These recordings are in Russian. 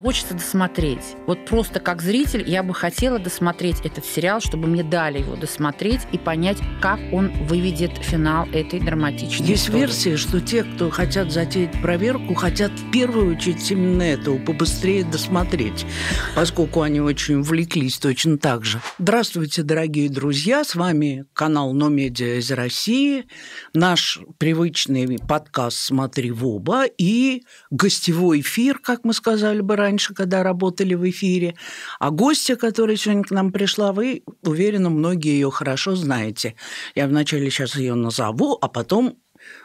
Хочется досмотреть. Вот просто как зритель я бы хотела досмотреть этот сериал, чтобы мне дали его досмотреть и понять, как он выведет финал этой драматичной Есть истории. версия, что те, кто хотят затеять проверку, хотят в первую очередь именно этого, побыстрее досмотреть, поскольку они очень увлеклись точно так же. Здравствуйте, дорогие друзья, с вами канал «Номедиа» из России, наш привычный подкаст «Смотри в оба» и гостевой эфир, как мы сказали бы раньше, когда работали в эфире. А гостья, которая сегодня к нам пришла, вы, уверена, многие ее хорошо знаете. Я вначале сейчас ее назову, а потом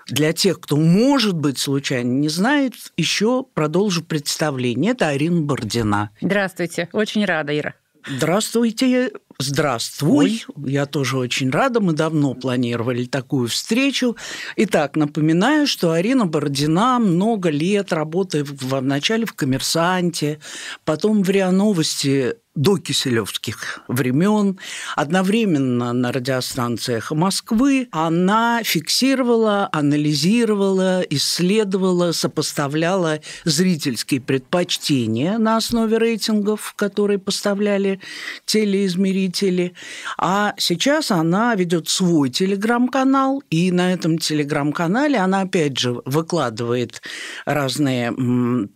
для тех, кто, может быть, случайно не знает, еще продолжу представление. Это Арина Бордина. Здравствуйте. Очень рада, Ира. Здравствуйте. Здравствуй. Ой. Я тоже очень рада. Мы давно планировали такую встречу. Итак, напоминаю, что Арина Бородина много лет работает в, вначале в «Коммерсанте», потом в «РИА Новости» до киселевских времен, одновременно на радиостанциях Москвы, она фиксировала, анализировала, исследовала, сопоставляла зрительские предпочтения на основе рейтингов, которые поставляли телеизмерения зрители. А сейчас она ведет свой телеграм-канал, и на этом телеграм-канале она, опять же, выкладывает разные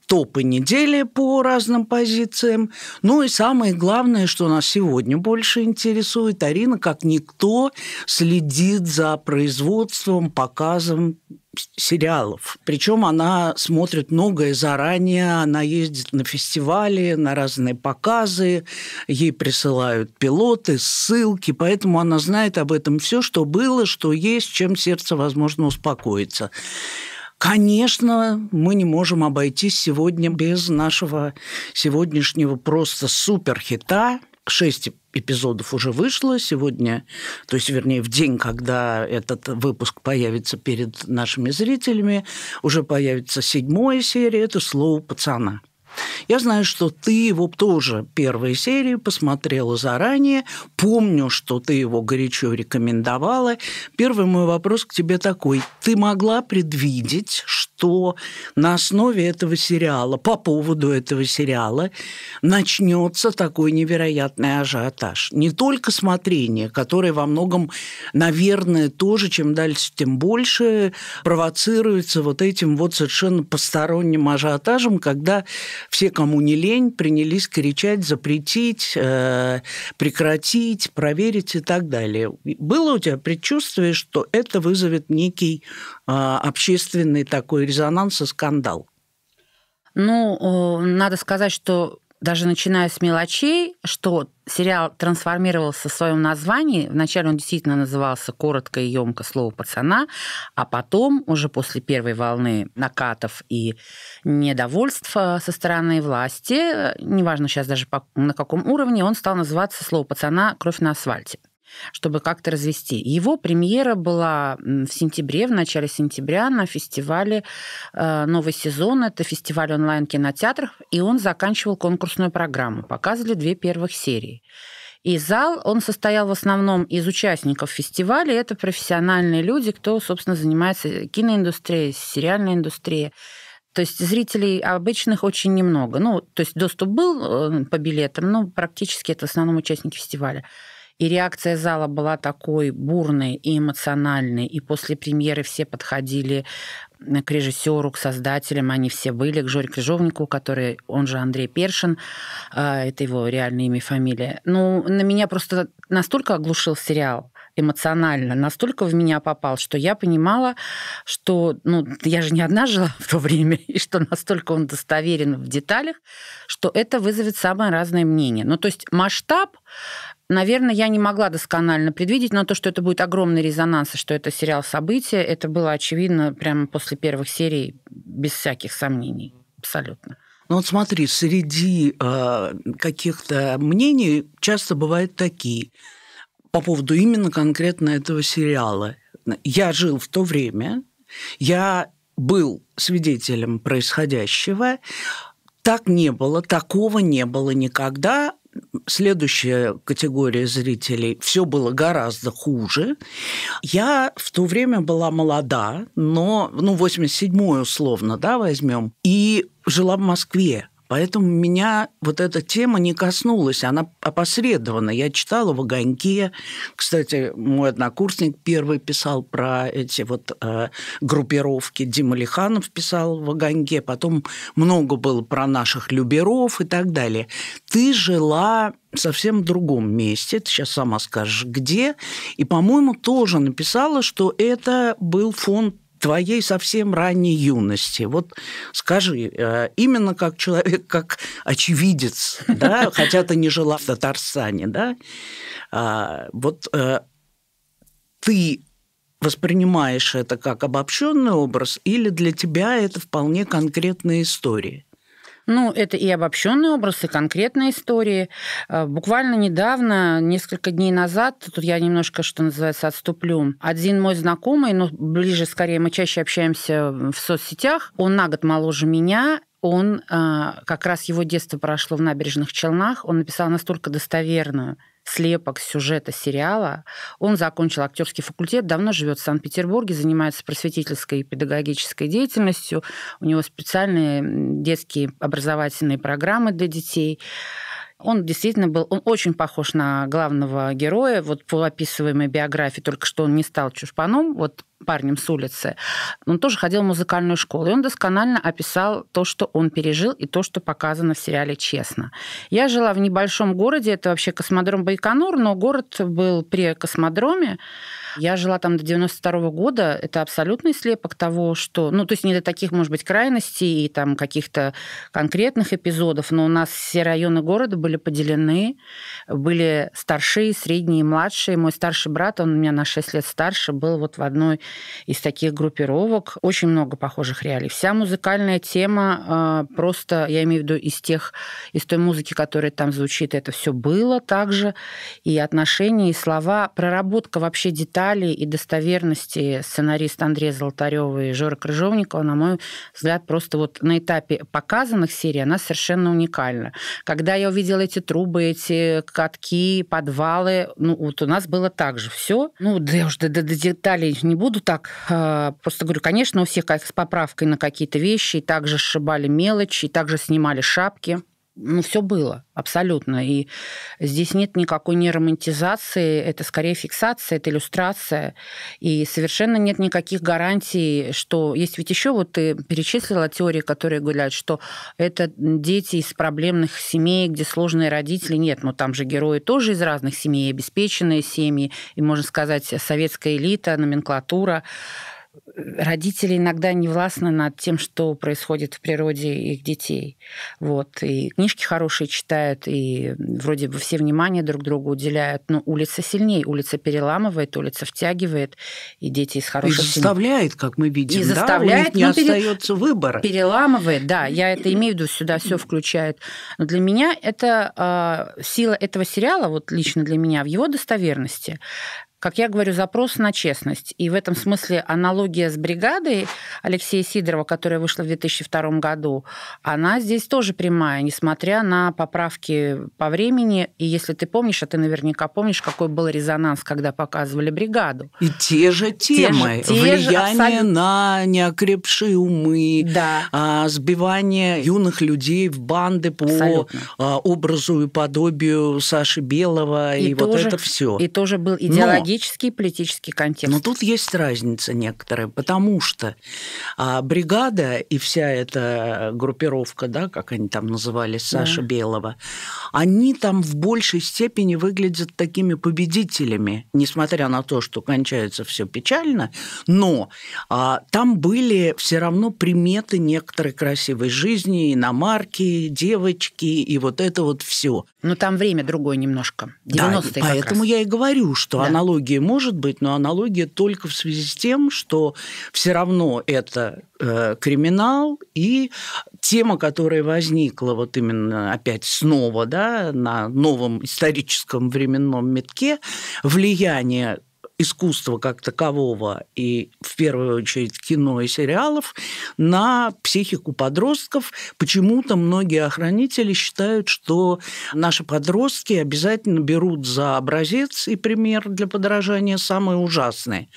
топы недели по разным позициям. Ну и самое главное, что нас сегодня больше интересует, Арина, как никто, следит за производством, показом сериалов. Причем она смотрит многое заранее, она ездит на фестивали, на разные показы, ей присылают пилоты, ссылки, поэтому она знает об этом все, что было, что есть, чем сердце, возможно, успокоится. Конечно, мы не можем обойтись сегодня без нашего сегодняшнего просто суперхита шесть эпизодов уже вышло сегодня, то есть, вернее, в день, когда этот выпуск появится перед нашими зрителями, уже появится седьмая серия, это «Слово пацана». Я знаю, что ты его тоже первой серии посмотрела заранее. Помню, что ты его горячо рекомендовала. Первый мой вопрос к тебе такой. Ты могла предвидеть, что на основе этого сериала, по поводу этого сериала, начнется такой невероятный ажиотаж? Не только смотрение, которое во многом, наверное, тоже, чем дальше, тем больше, провоцируется вот этим вот совершенно посторонним ажиотажем, когда все, кому не лень, принялись кричать, запретить, э, прекратить, проверить и так далее. Было у тебя предчувствие, что это вызовет некий э, общественный такой резонанс и скандал? Ну, надо сказать, что даже начиная с мелочей, что сериал трансформировался в своем названии. Вначале он действительно назывался коротко и емко слово пацана, а потом, уже после первой волны накатов и недовольства со стороны власти, э, неважно сейчас даже на каком уровне, он стал называться слово пацана «Кровь на асфальте» чтобы как-то развести. Его премьера была в сентябре, в начале сентября на фестивале э, «Новый сезон». Это фестиваль онлайн-кинотеатров, и он заканчивал конкурсную программу. Показывали две первых серии. И зал, он состоял в основном из участников фестиваля. Это профессиональные люди, кто, собственно, занимается киноиндустрией, сериальной индустрией. То есть зрителей обычных очень немного. Ну, то есть доступ был э, по билетам, но практически это в основном участники фестиваля. И реакция зала была такой бурной и эмоциональной. И после премьеры все подходили к режиссеру, к создателям, они все были, к Жоре Крыжовнику, который, он же Андрей Першин, а, это его реальное имя и фамилия. Ну, на меня просто настолько оглушил сериал эмоционально настолько в меня попал, что я понимала, что ну, я же не одна жила в то время, и что настолько он достоверен в деталях, что это вызовет самое разное мнение. Ну, то есть масштаб Наверное, я не могла досконально предвидеть, но то, что это будет огромный резонанс, и что это сериал «События», это было очевидно прямо после первых серий, без всяких сомнений, абсолютно. Ну вот смотри, среди э, каких-то мнений часто бывают такие – по поводу именно конкретно этого сериала. Я жил в то время, я был свидетелем происходящего. Так не было, такого не было никогда. Следующая категория зрителей. Все было гораздо хуже. Я в то время была молода, но, ну, 87-й условно, да, возьмем, и жила в Москве. Поэтому меня вот эта тема не коснулась, она опосредованно. Я читала в «Огоньке». Кстати, мой однокурсник первый писал про эти вот э, группировки. Дима Лиханов писал в «Огоньке». Потом много было про наших люберов и так далее. Ты жила совсем другом месте, ты сейчас сама скажешь, где, и, по-моему, тоже написала, что это был фонд твоей совсем ранней юности. Вот скажи, э, именно как человек, как очевидец, да, хотя ты не жила в Татарстане, да, а, вот э, ты воспринимаешь это как обобщенный образ, или для тебя это вполне конкретная история? Ну, это и обобщенный образ, и конкретные истории. А, буквально недавно, несколько дней назад, тут я немножко, что называется, отступлю, один мой знакомый, ну, ближе скорее, мы чаще общаемся в соцсетях, он на год моложе меня, он, а, как раз его детство прошло в набережных Челнах, он написал настолько достоверную слепок сюжета сериала. Он закончил актерский факультет, давно живет в Санкт-Петербурге, занимается просветительской и педагогической деятельностью. У него специальные детские образовательные программы для детей. Он действительно был, он очень похож на главного героя, вот по описываемой биографии, только что он не стал чушпаном, вот парнем с улицы, он тоже ходил в музыкальную школу, и он досконально описал то, что он пережил, и то, что показано в сериале «Честно». Я жила в небольшом городе, это вообще космодром Байконур, но город был при космодроме. Я жила там до 92 -го года, это абсолютный слепок того, что... Ну, то есть не до таких, может быть, крайностей и там каких-то конкретных эпизодов, но у нас все районы города были поделены, были старшие, средние, младшие. Мой старший брат, он у меня на 6 лет старше, был вот в одной из таких группировок. Очень много похожих реалий. Вся музыкальная тема а, просто, я имею в виду, из тех, из той музыки, которая там звучит, это все было также. И отношения, и слова. Проработка вообще деталей и достоверности сценарист Андрея Золотарева и Жора Крыжовникова, на мой взгляд, просто вот на этапе показанных серий она совершенно уникальна. Когда я увидела эти трубы, эти катки, подвалы, ну вот у нас было так же все. Ну, да я уже до, до деталей не буду буду так, э, просто говорю, конечно, у всех с поправкой на какие-то вещи, и также сшибали мелочи, и также снимали шапки ну, все было абсолютно. И здесь нет никакой неромантизации, это скорее фиксация, это иллюстрация. И совершенно нет никаких гарантий, что... Есть ведь еще, вот ты перечислила теории, которые говорят, что это дети из проблемных семей, где сложные родители. Нет, но ну, там же герои тоже из разных семей, обеспеченные семьи, и, можно сказать, советская элита, номенклатура родители иногда не властны над тем, что происходит в природе их детей. Вот. И книжки хорошие читают, и вроде бы все внимание друг другу уделяют, но улица сильнее, улица переламывает, улица втягивает, и дети из хороших... И заставляет, как мы видим, и да? заставляет, у них не ну, пере... остается выбор. Переламывает, да, я это имею в виду, сюда все включает. Но для меня это э, сила этого сериала, вот лично для меня, в его достоверности как я говорю, запрос на честность. И в этом смысле аналогия с бригадой Алексея Сидорова, которая вышла в 2002 году, она здесь тоже прямая, несмотря на поправки по времени. И если ты помнишь, а ты наверняка помнишь, какой был резонанс, когда показывали бригаду. И те же темы. Те же, влияние те же... на неокрепшие умы, да. А, сбивание юных людей в банды по Абсолютно. А, образу и подобию Саши Белого и, и тоже, вот это все. И тоже был идеологический идеологический и политический контекст. Но тут есть разница некоторая, потому что а, бригада и вся эта группировка, да, как они там назывались, Саша да. Белого, они там в большей степени выглядят такими победителями, несмотря на то, что кончается все печально, но а, там были все равно приметы некоторой красивой жизни, иномарки, девочки и вот это вот все. Но там время другое немножко. 90-е да, поэтому раз. я и говорю, что да. аналогия аналогия может быть, но аналогия только в связи с тем, что все равно это э, криминал и тема, которая возникла вот именно опять снова да, на новом историческом временном метке, влияние искусства как такового и в первую очередь кино и сериалов на психику подростков. Почему-то многие охранители считают, что наши подростки обязательно берут за образец и пример для подражания самые ужасные.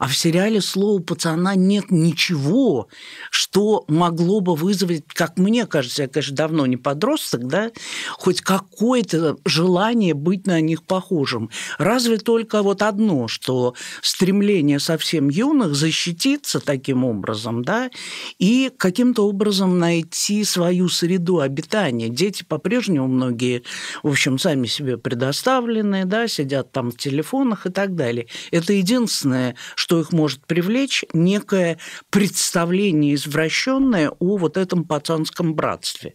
А в сериале слова пацана» нет ничего, что могло бы вызвать, как мне кажется, я, конечно, давно не подросток, да, хоть какое-то желание быть на них похожим. Разве только вот одно, что стремление совсем юных защититься таким образом, да, и каким-то образом найти свою среду обитания. Дети по-прежнему многие, в общем, сами себе предоставлены, да, сидят там в телефонах и так далее. Это единственное, что что их может привлечь, некое представление извращенное о вот этом пацанском братстве.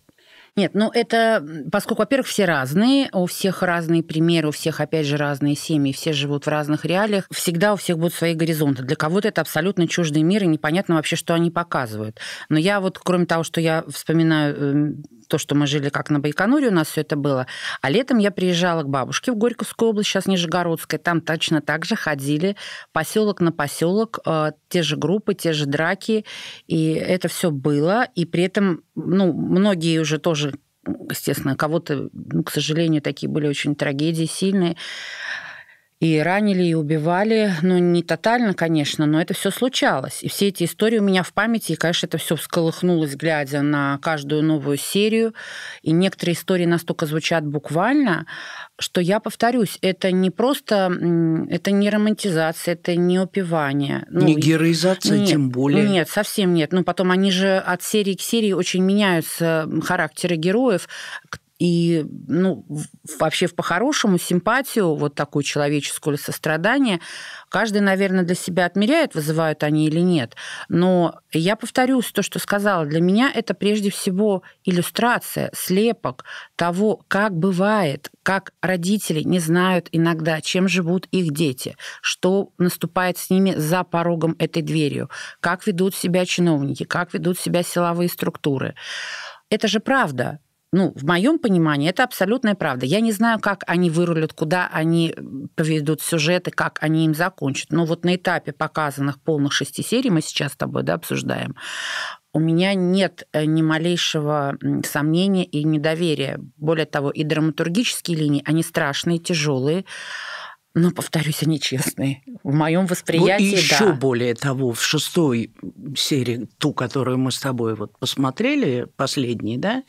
Нет, ну это, поскольку, во-первых, все разные, у всех разные примеры, у всех, опять же, разные семьи, все живут в разных реалиях, всегда у всех будут свои горизонты. Для кого-то это абсолютно чуждый мир, и непонятно вообще, что они показывают. Но я вот, кроме того, что я вспоминаю эм, то, что мы жили как на Байконуре, у нас все это было. А летом я приезжала к бабушке в Горьковскую область, сейчас Нижегородская. Там точно так же ходили поселок на поселок, э, те же группы, те же драки. И это все было. И при этом, ну, многие уже тоже естественно, кого-то, ну, к сожалению, такие были очень трагедии сильные и ранили, и убивали. Ну, не тотально, конечно, но это все случалось. И все эти истории у меня в памяти, и, конечно, это все всколыхнулось, глядя на каждую новую серию. И некоторые истории настолько звучат буквально, что я повторюсь, это не просто, это не романтизация, это не упивание. Ну, не героизация, нет, тем более. Нет, совсем нет. Ну, потом они же от серии к серии очень меняются характеры героев. К и, ну, вообще по-хорошему симпатию, вот такую человеческую или сострадание, каждый, наверное, для себя отмеряет, вызывают они или нет. Но я повторюсь то, что сказала. Для меня это прежде всего иллюстрация, слепок того, как бывает, как родители не знают иногда, чем живут их дети, что наступает с ними за порогом этой дверью, как ведут себя чиновники, как ведут себя силовые структуры. Это же правда. Ну, в моем понимании это абсолютная правда. Я не знаю, как они вырулят, куда они э, поведут сюжеты, как они им закончат. Но вот на этапе показанных полных шести серий мы сейчас с тобой да, обсуждаем у меня нет э, ни малейшего сомнения и недоверия. Более того, и драматургические линии, они страшные, тяжелые но, повторюсь, они честные. В моем восприятии, ну, И еще да. более того, в шестой серии, ту, которую мы с тобой вот посмотрели, последней, да,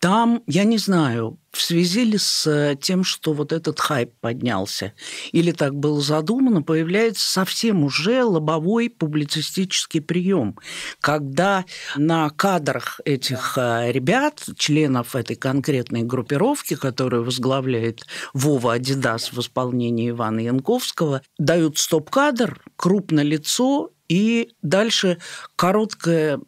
там, я не знаю, в связи ли с э, тем, что вот этот хайп поднялся, или так было задумано, появляется совсем уже лобовой публицистический прием, когда на кадрах этих э, ребят, членов этой конкретной группировки, которую возглавляет Вова Адидас в исполнении Ивана Янковского, дают стоп-кадр, крупное лицо, и дальше короткое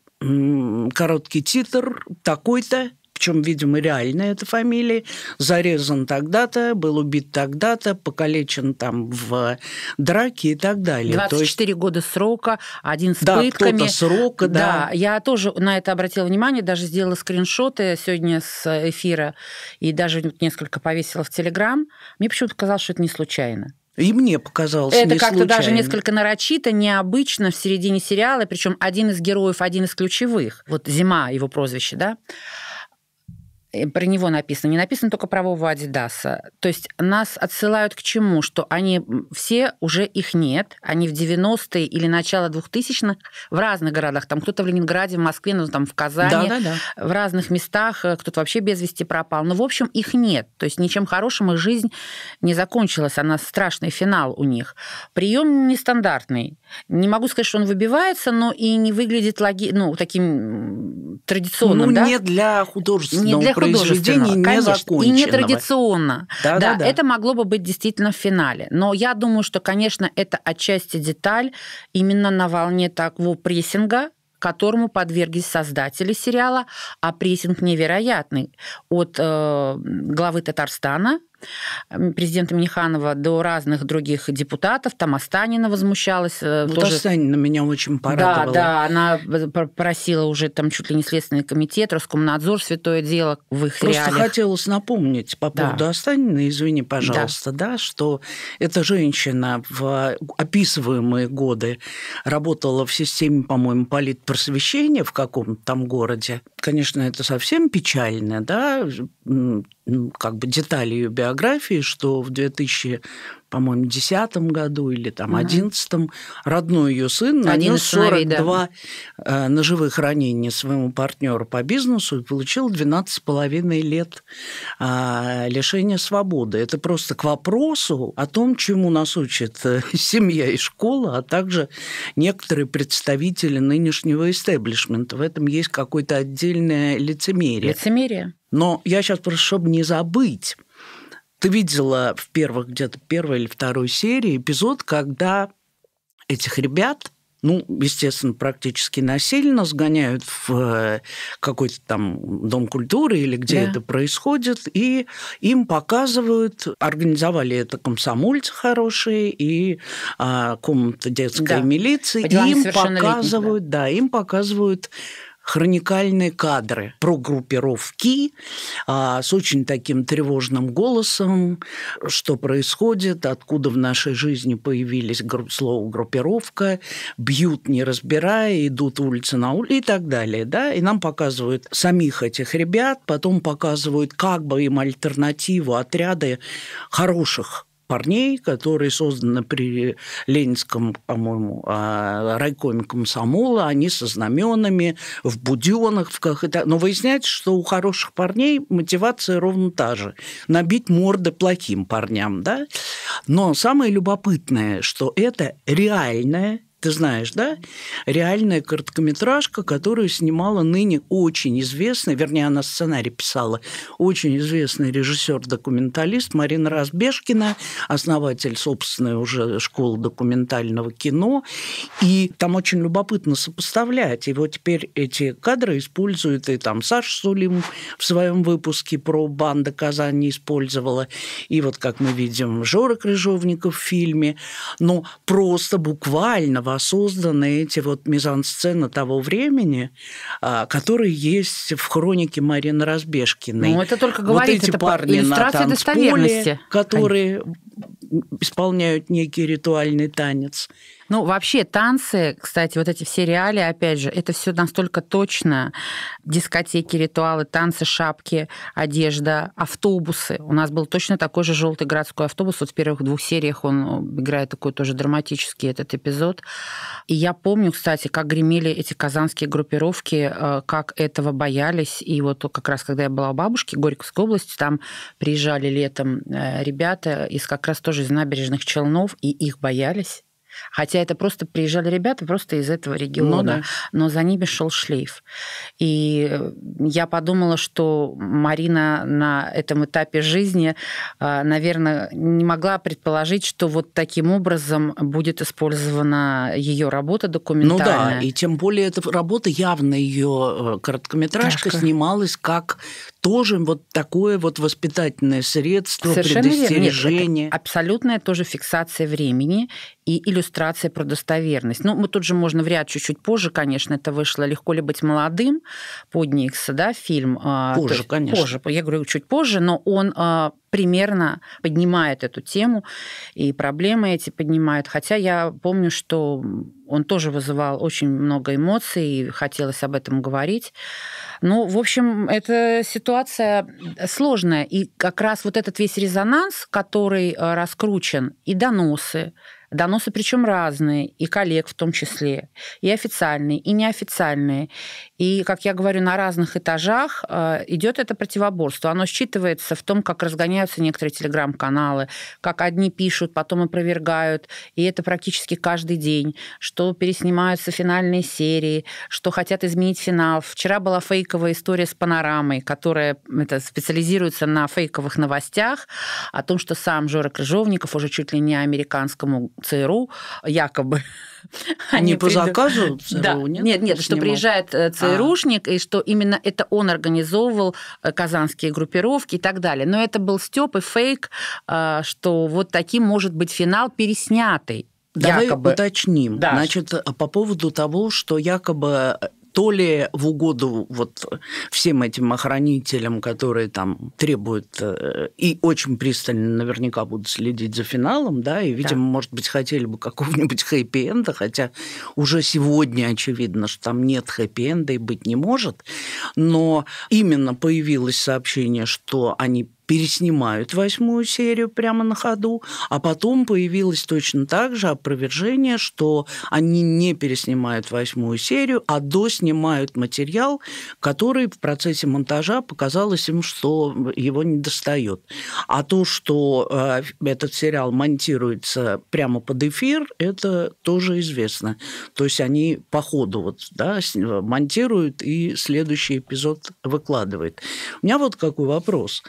короткий титр такой-то причем, видимо, реально эта фамилия зарезан тогда-то, был убит тогда-то, покалечен там в драке и так далее. 24 есть... года срока, один с да, пытками. Да, срока, да. Да, я тоже на это обратила внимание, даже сделала скриншоты сегодня с эфира и даже несколько повесила в Телеграм. Мне почему-то казалось, что это не случайно. И мне показалось Это не как-то даже несколько нарочито, необычно в середине сериала, причем один из героев, один из ключевых. Вот «Зима» его прозвище, да? Э, про него написано, не написано только про Вову Адидаса. То есть нас отсылают к чему? Что они все, уже их нет, они в 90-е или начало 2000-х в разных городах, там кто-то в Ленинграде, в Москве, ну там в Казани, да, да, да. в разных местах, э, кто-то вообще без вести пропал. Но, ну, в общем, их нет. То есть ничем хорошим их жизнь не закончилась, она страшный финал у них. Прием нестандартный. Не могу сказать, что он выбивается, но и не выглядит логи... ну, таким традиционным. Ну, да? не для художественного не для произведения незаконченного. И нетрадиционно. Да, да, да, да. Это могло бы быть действительно в финале. Но я думаю, что, конечно, это отчасти деталь именно на волне такого прессинга, которому подверглись создатели сериала, а прессинг невероятный от э, главы Татарстана президента Миниханова до разных других депутатов. Там Астанина возмущалась. Э, вот тоже... Астанина меня очень порадовала. Да, да, она просила уже там чуть ли не Следственный комитет, Роскомнадзор, святое дело в их Просто реалиях. хотелось напомнить по поводу да. Астанина, извини, пожалуйста, да. да, что эта женщина в описываемые годы работала в системе, по-моему, политпросвещения в каком-то там городе. Конечно, это совсем печально, да, как бы детали ее биографии биографии, что в 2000 по-моему, в 2010 году или там угу. 11 родной ее сын нанес 42 да. Э, ножевых ранения своему партнеру по бизнесу и получил 12,5 лет а, лишения свободы. Это просто к вопросу о том, чему нас учит э, семья и школа, а также некоторые представители нынешнего истеблишмента. В этом есть какое-то отдельное лицемерие. Лицемерие. Но я сейчас просто, чтобы не забыть, ты видела в первых, где-то первой или второй серии эпизод, когда этих ребят, ну, естественно, практически насильно сгоняют в э, какой-то там дом культуры или где да. это происходит, и им показывают, организовали это комсомольцы хорошие и а, комната детской да. милиции, По им показывают, да. да, им показывают хроникальные кадры про группировки а, с очень таким тревожным голосом, что происходит, откуда в нашей жизни появились слово группировка, бьют не разбирая, идут улицы на улице и так далее. Да? И нам показывают самих этих ребят, потом показывают как бы им альтернативу отряды хороших парней, которые созданы при Ленинском, по-моему, а, райкоме комсомола, они со знаменами, в буденах, в как это. Но выясняется, что у хороших парней мотивация ровно та же – набить морды плохим парням. Да? Но самое любопытное, что это реальная ты знаешь, да? Реальная короткометражка, которую снимала ныне очень известная, вернее, она сценарий писала, очень известный режиссер-документалист Марина Разбежкина, основатель собственной уже школы документального кино. И там очень любопытно сопоставлять. И вот теперь эти кадры используют и там Саша Сулим в своем выпуске про банда Казани использовала, и вот, как мы видим, Жора Крыжовников в фильме. Но просто буквально во созданы эти вот мизансцены того времени, а, которые есть в хронике Марины Разбежкиной. Ну, это только говорит, вот эти это парни на танцполе, которые исполняют некий ритуальный танец. Ну, вообще танцы, кстати, вот эти все реалии, опять же, это все настолько точно. Дискотеки, ритуалы, танцы, шапки, одежда, автобусы. У нас был точно такой же желтый городской автобус. Вот в первых двух сериях он э, играет такой тоже драматический этот эпизод. И я помню, кстати, как гремели эти казанские группировки, э, как этого боялись. И вот как раз, когда я была у бабушки Горьковской области, там приезжали летом э, ребята из как раз тоже из набережных Челнов, и их боялись Хотя это просто приезжали ребята просто из этого региона, ну, да. но за ними шел шлейф. И э, я подумала, что Марина на этом этапе жизни, э, наверное, не могла предположить, что вот таким образом будет использована ее работа документальная. Ну да, и тем более эта работа явно ее э, короткометражка Тражка. снималась как тоже вот такое вот воспитательное средство, Совершенно предостережение. Нет, это абсолютная тоже фиксация времени и иллюстрация про достоверность. Ну, мы тут же можно в ряд чуть-чуть позже, конечно, это вышло «Легко ли быть молодым» под Никса, да, фильм. А, позже, есть, конечно. Позже, я говорю, чуть позже, но он а, примерно поднимает эту тему, и проблемы эти поднимает. Хотя я помню, что он тоже вызывал очень много эмоций, и хотелось об этом говорить. Ну, в общем, эта ситуация сложная. И как раз вот этот весь резонанс, который э, раскручен, и доносы, Доносы причем разные, и коллег в том числе, и официальные, и неофициальные. И, как я говорю, на разных этажах э, идет это противоборство. Оно считывается в том, как разгоняются некоторые телеграм-каналы, как одни пишут, потом опровергают, и это практически каждый день, что переснимаются финальные серии, что хотят изменить финал. Вчера была фейковая история с панорамой, которая это, специализируется на фейковых новостях о том, что сам Жора Крыжовников уже чуть ли не американскому ЦРУ, якобы. Они не по приду... заказу ЦРУ, да. нет? Нет, нет, что приезжает э, а. ЦРУшник, а. и что именно это он организовывал э, казанские группировки и так далее. Но это был степ и фейк, э, что вот таким может быть финал переснятый. Давай якобы. уточним. Да. Значит, по поводу того, что якобы то ли в угоду вот всем этим охранителям, которые там требуют э, и очень пристально наверняка будут следить за финалом, да, и, видимо, да. может быть, хотели бы какого-нибудь хэппи-энда, хотя уже сегодня очевидно, что там нет хэппи-энда и быть не может, но именно появилось сообщение, что они переснимают восьмую серию прямо на ходу, а потом появилось точно так же опровержение, что они не переснимают восьмую серию, а доснимают материал, который в процессе монтажа показалось им, что его не достает. А то, что э, этот сериал монтируется прямо под эфир, это тоже известно. То есть они по ходу вот, да, монтируют и следующий эпизод выкладывают. У меня вот какой вопрос.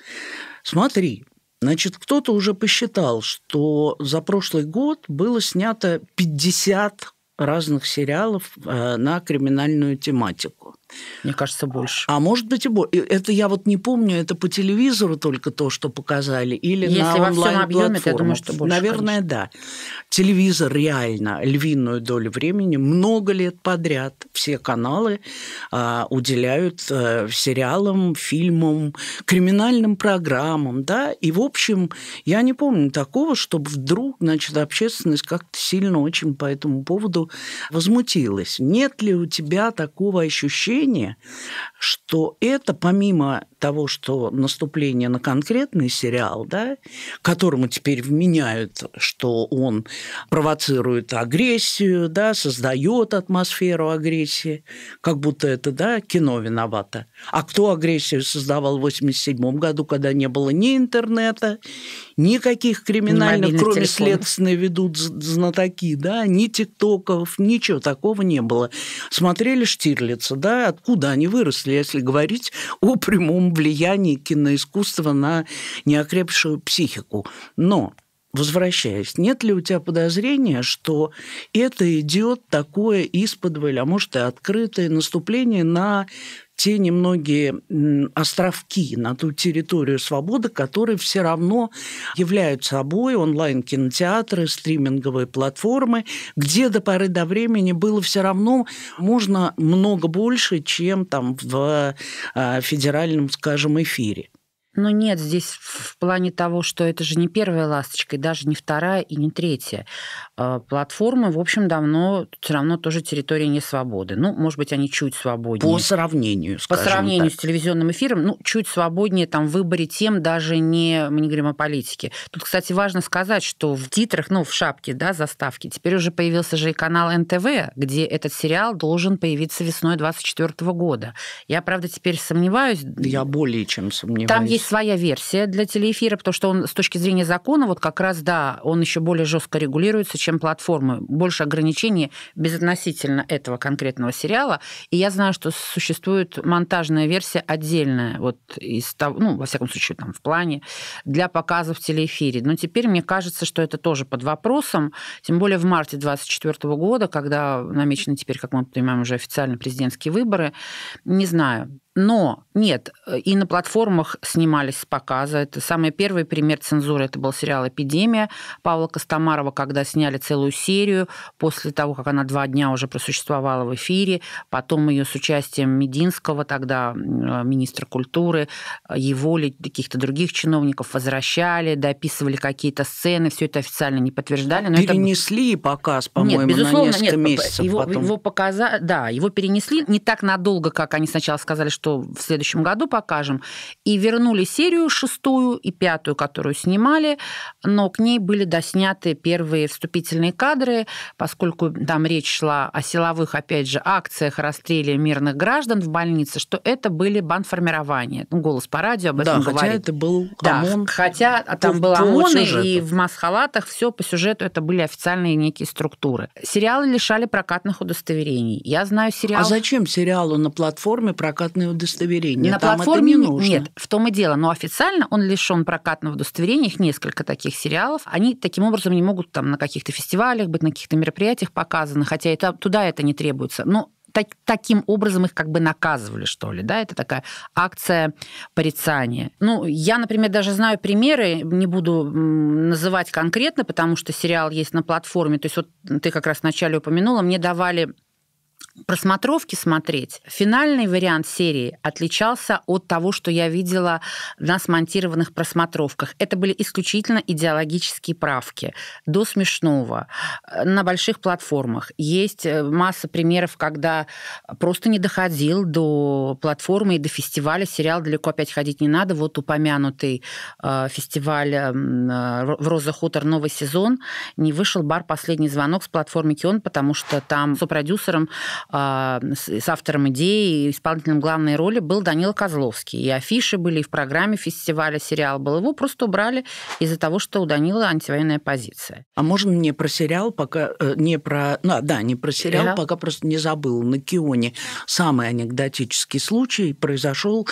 Смотри, значит, кто-то уже посчитал, что за прошлый год было снято 50 разных сериалов э, на криминальную тематику. Мне кажется, больше. А может быть и больше. Это я вот не помню, это по телевизору только то, что показали, или Если на во всем объеме, я думаю, что больше. Наверное, конечно. да. Телевизор реально львиную долю времени, много лет подряд все каналы а, уделяют а, сериалам, фильмам, криминальным программам, да. И в общем, я не помню такого, чтобы вдруг, значит, общественность как-то сильно очень по этому поводу возмутилась. Нет ли у тебя такого ощущения? решение что это помимо того, что наступление на конкретный сериал, да, которому теперь вменяют, что он провоцирует агрессию, да, создает атмосферу агрессии, как будто это да, кино виновато. А кто агрессию создавал в 1987 году, когда не было ни интернета, никаких криминальных, ни кроме телефон. следственной ведут знатоки, да, ни тиктоков, ничего такого не было. Смотрели Штирлица, да, откуда они выросли? если, если говорить о прямом влиянии киноискусства на неокрепшую психику. Но возвращаясь, нет ли у тебя подозрения, что это идет такое исподволь, а может и открытое наступление на те немногие островки на ту территорию свободы, которые все равно являются собой онлайн-кинотеатры, стриминговые платформы, где до поры до времени было все равно можно много больше, чем там в а, федеральном, скажем, эфире. Ну нет, здесь в плане того, что это же не первая ласточка, и даже не вторая, и не третья. А, платформы, в общем, давно все равно тоже территория не свободы. Ну, может быть, они чуть свободнее. По сравнению, скажем По сравнению так. с телевизионным эфиром, ну, чуть свободнее там в выборе тем, даже не, мы не говорим о политике. Тут, кстати, важно сказать, что в титрах, ну, в шапке, да, заставки, теперь уже появился же и канал НТВ, где этот сериал должен появиться весной 24 года. Я, правда, теперь сомневаюсь. Я более чем сомневаюсь. Там есть своя версия для телеэфира, потому что он с точки зрения закона, вот как раз, да, он еще более жестко регулируется, чем платформы. Больше ограничений безотносительно этого конкретного сериала. И я знаю, что существует монтажная версия отдельная, вот из того, ну, во всяком случае, там, в плане, для показа в телеэфире. Но теперь мне кажется, что это тоже под вопросом, тем более в марте 2024 года, когда намечены теперь, как мы понимаем, уже официально президентские выборы. Не знаю, но нет, э, и на платформах снимались показы. Это самый первый пример цензуры. Это был сериал «Эпидемия» Павла Костомарова, когда сняли целую серию после того, как она два дня уже просуществовала в эфире. Потом ее с участием Мединского, тогда э, министра культуры, э, его или каких-то других чиновников возвращали, дописывали какие-то сцены. Все это официально не подтверждали. Но перенесли это... показ, по-моему, нет, безусловно, на несколько нет, месяцев его, потом. Его показа... Да, его перенесли не так надолго, как они сначала сказали, что что в следующем году покажем. И вернули серию шестую и пятую, которую снимали, но к ней были досняты первые вступительные кадры, поскольку там речь шла о силовых, опять же, акциях расстреле мирных граждан в больнице, что это были банформирования. Ну, голос по радио об этом да, говорит. хотя это был ОМОН. Да, хотя там был ОМОН, и в масхалатах все по сюжету это были официальные некие структуры. Сериалы лишали прокатных удостоверений. Я знаю сериал... А зачем сериалу на платформе прокатные удостоверения. На Там платформе не нужно. нет, в том и дело. Но официально он лишен прокатного удостоверения. Их несколько таких сериалов. Они таким образом не могут там на каких-то фестивалях быть, на каких-то мероприятиях показаны, хотя это, туда это не требуется. Но так, таким образом их как бы наказывали, что ли, да, это такая акция порицания. Ну, я, например, даже знаю примеры, не буду называть конкретно, потому что сериал есть на платформе, то есть вот ты как раз вначале упомянула, мне давали просмотровки смотреть, финальный вариант серии отличался от того, что я видела на смонтированных просмотровках. Это были исключительно идеологические правки до смешного на больших платформах. Есть э, масса примеров, когда просто не доходил до платформы и до фестиваля. Сериал далеко опять ходить не надо. Вот упомянутый э, фестиваль эм, э, в Роза Хутор новый сезон не вышел бар «Последний звонок» с платформы Кион, потому что там сопродюсером а, с автором идеи и исполнителем главной роли был Данила Козловский. И афиши были, и в программе фестиваля сериал был. Его просто убрали из-за того, что у Данила антивоенная позиция. А можно мне про сериал, пока э, не про... Ну, а, да, не про сериал, сериал? пока просто не забыл. На Кионе самый анекдотический случай произошел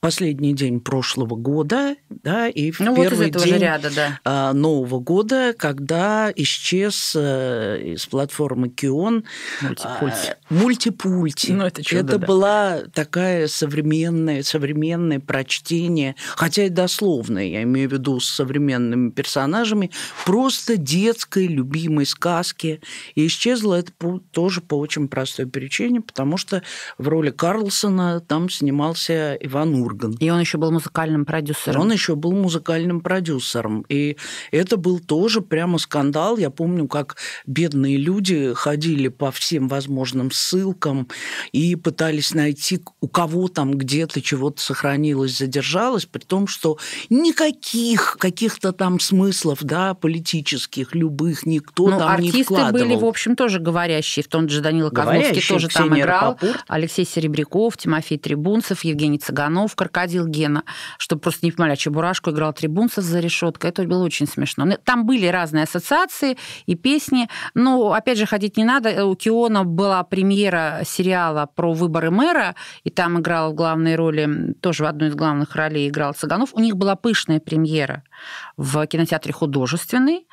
последний день прошлого года, да, и в ну, первый вот день ряда, да. А, Нового года, когда исчез э, из платформы Кион мультипульти. А, мультипульти. Ну, это чудо, это да. была такая современное современное прочтение, хотя и дословное, я имею в виду с современными персонажами, просто детской любимой сказки. И исчезло это по, тоже по очень простой причине, потому что в роли Карлсона там снимался Иван Ур Курган. И он еще был музыкальным продюсером. Он еще был музыкальным продюсером. И это был тоже прямо скандал. Я помню, как бедные люди ходили по всем возможным ссылкам и пытались найти, у кого там где-то чего-то сохранилось, задержалось, при том, что никаких каких-то там смыслов, да, политических, любых, никто ну, там артисты не вкладывал. были, в общем, тоже говорящие. В том же Данила Козловский тоже Ксения там играл. Рапопорт. Алексей Серебряков, Тимофей Трибунцев, Евгений Цыганов крокодил Гена, чтобы просто не понимали, а Чебурашку играл Трибунцев за решеткой. Это было очень смешно. Ну, там были разные ассоциации и песни. Но, опять же, ходить не надо. У Киона была премьера сериала про выборы мэра, и там играл в главной роли, тоже в одной из главных ролей играл Цыганов. У них была пышная премьера в кинотеатре художественный,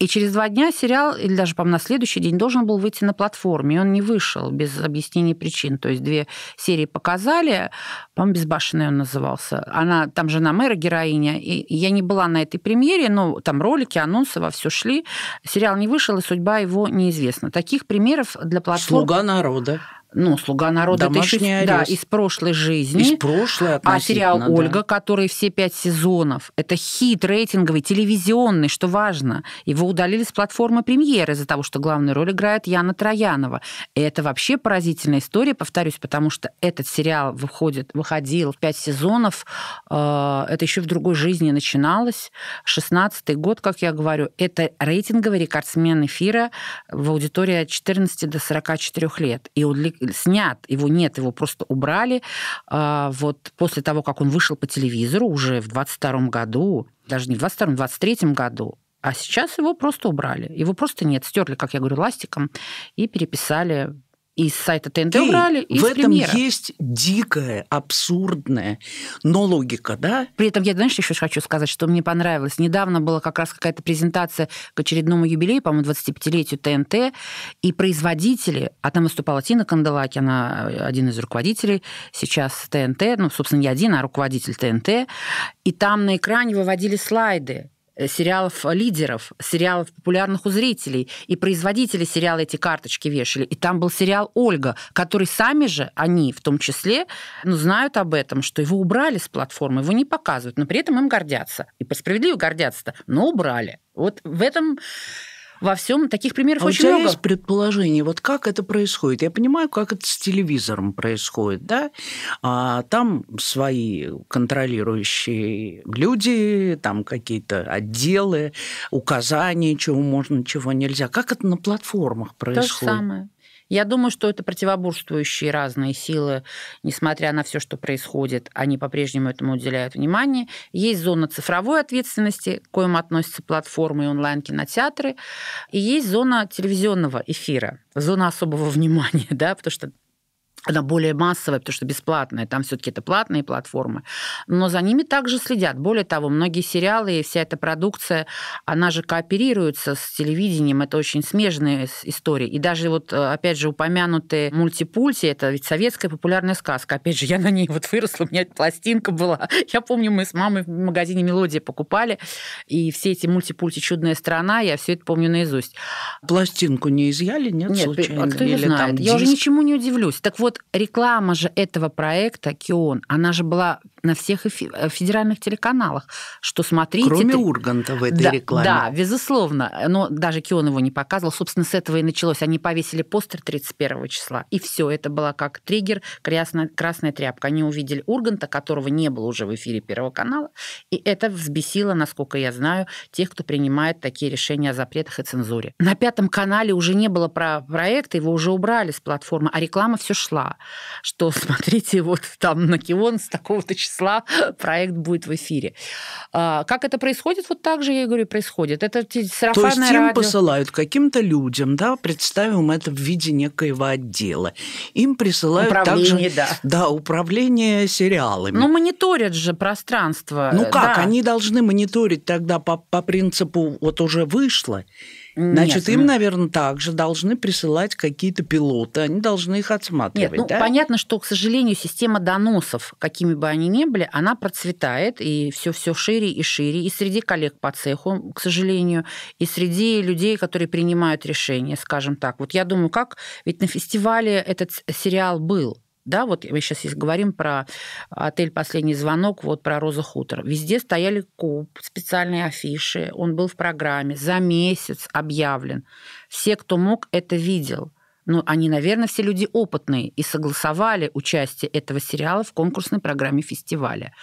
и через два дня сериал, или даже, по-моему, на следующий день должен был выйти на платформе. И он не вышел без объяснения причин. То есть две серии показали. По-моему, «Безбашенный» он назывался. Она, там жена мэра, героиня. И я не была на этой премьере, но там ролики, анонсы во все шли. Сериал не вышел, и судьба его неизвестна. Таких примеров для платформы... «Слуга народа» ну, «Слуга народа» Домашний это да, из прошлой жизни. Из прошлой А сериал да. «Ольга», который все пять сезонов, это хит рейтинговый, телевизионный, что важно. Его удалили с платформы премьеры из-за того, что главную роль играет Яна Троянова. И это вообще поразительная история, повторюсь, потому что этот сериал выходит, выходил в пять сезонов, э, это еще в другой жизни начиналось. Шестнадцатый год, как я говорю, это рейтинговый рекордсмен эфира в аудитории от 14 до 44 лет. И снят, его нет, его просто убрали. А, вот после того, как он вышел по телевизору уже в 22 году, даже не в 22 в 23 году, а сейчас его просто убрали. Его просто нет. Стерли, как я говорю, ластиком и переписали из сайта ТНТ Ты, убрали, и в этом премьера. есть дикая, абсурдная, но логика, да? При этом я, знаешь, еще хочу сказать, что мне понравилось. Недавно была как раз какая-то презентация к очередному юбилею, по-моему, 25-летию ТНТ, и производители, а там выступала Тина Канделаки, она э, один из руководителей сейчас ТНТ, ну, собственно, не один, а руководитель ТНТ, и там на экране выводили слайды Э, сериалов э, лидеров, сериалов популярных у зрителей. И производители сериала эти карточки вешали. И там был сериал «Ольга», который сами же, они в том числе, ну, знают об этом, что его убрали с платформы, его не показывают, но при этом им гордятся. И по справедливо гордятся-то, но убрали. Вот в этом во всем. Таких примеров а очень у тебя много. есть предположение, вот как это происходит? Я понимаю, как это с телевизором происходит, да? А, там свои контролирующие люди, там какие-то отделы, указания, чего можно, чего нельзя. Как это на платформах происходит? То же самое. Я думаю, что это противоборствующие разные силы, несмотря на все, что происходит, они по-прежнему этому уделяют внимание. Есть зона цифровой ответственности, к коим относятся платформы и онлайн-кинотеатры, и есть зона телевизионного эфира, зона особого внимания, да, потому что она более массовая, потому что бесплатная, там все-таки это платные платформы, но за ними также следят. Более того, многие сериалы и вся эта продукция, она же кооперируется с телевидением, это очень смежные истории. И даже вот, э, опять же, упомянутые мультипульти, это ведь советская популярная сказка. Опять же, я на ней вот выросла, у меня пластинка была. Я помню, мы с мамой в магазине «Мелодия» покупали, и все эти мультипульти «Чудная страна», я все это помню наизусть. Пластинку не изъяли, нет, нет случайно? А кто Или знает? я уже ничему не удивлюсь. Так вот, вот реклама же этого проекта Кион, она же была на всех э, федеральных телеканалах, что смотрите... Кроме Урганта в этой да, рекламе. Да, безусловно. Но даже Кион его не показывал. Собственно, с этого и началось. Они повесили постер 31 числа, и все. Это было как триггер, красная, красная тряпка. Они увидели Урганта, которого не было уже в эфире Первого канала, и это взбесило, насколько я знаю, тех, кто принимает такие решения о запретах и цензуре. На Пятом канале уже не было про проекта, его уже убрали с платформы, а реклама все шла числа, что смотрите, вот там на Кион с такого-то числа проект будет в эфире. А, как это происходит? Вот так же, я говорю, происходит. Это сарафанное То есть им посылают каким-то людям, да, представим это в виде некоего отдела. Им присылают управление, также... Да. да, управление сериалами. Но ну, мониторят же пространство. Ну как, да. они должны мониторить тогда по, по принципу вот уже вышло, Значит, Нет, им, ну наверное, также должны присылать какие-то пилоты, они должны их отсматривать. Нет, ну, да? понятно, что, к сожалению, система доносов, какими бы они ни были, она процветает и все все шире и шире, и среди коллег по цеху, к сожалению, и среди людей, которые принимают решения, скажем так. Вот я думаю, как, ведь на фестивале этот сериал был, да, вот мы сейчас говорим про отель «Последний звонок», вот про «Роза Хутор». Везде стояли куб, специальные афиши, он был в программе, за месяц объявлен. Все, кто мог, это видел. Но ну, они, наверное, все люди опытные и согласовали участие этого сериала в конкурсной программе фестиваля.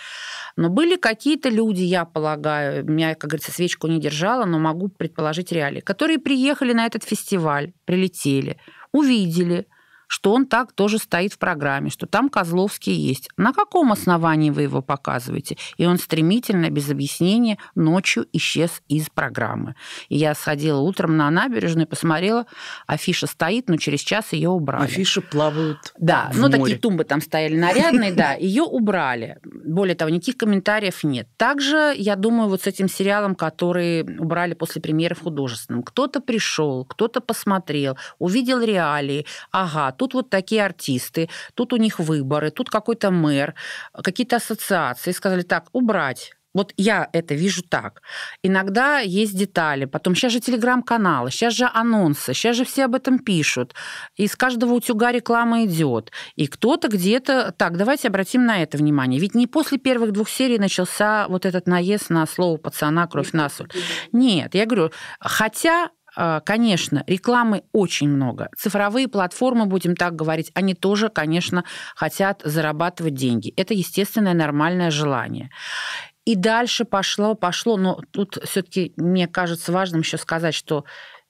Но были какие-то люди, я полагаю, меня, как говорится, свечку не держала, но могу предположить реалии, которые приехали на этот фестиваль, прилетели, увидели – что он так тоже стоит в программе, что там Козловский есть. На каком основании вы его показываете? И он стремительно, без объяснения, ночью исчез из программы. И я сходила утром на набережную, посмотрела, афиша стоит, но через час ее убрали. Афиши плавают Да, в ну море. такие тумбы там стояли нарядные, да, ее убрали. Более того, никаких комментариев нет. Также, я думаю, вот с этим сериалом, который убрали после премьеры в художественном, кто-то пришел, кто-то посмотрел, увидел реалии, ага, тут вот такие артисты, тут у них выборы, тут какой-то мэр, какие-то ассоциации. Сказали так, убрать. Вот я это вижу так. Иногда есть детали, потом сейчас же телеграм-каналы, сейчас же анонсы, сейчас же все об этом пишут. Из каждого утюга реклама идет. И кто-то где-то... Так, давайте обратим на это внимание. Ведь не после первых двух серий начался вот этот наезд на слово пацана, кровь на Нет, я говорю, хотя Э, конечно, рекламы очень много. Цифровые платформы, будем так говорить, они тоже, конечно, хотят зарабатывать деньги. Это естественное нормальное желание. И дальше пошло, пошло, но тут все-таки мне кажется важным еще сказать, что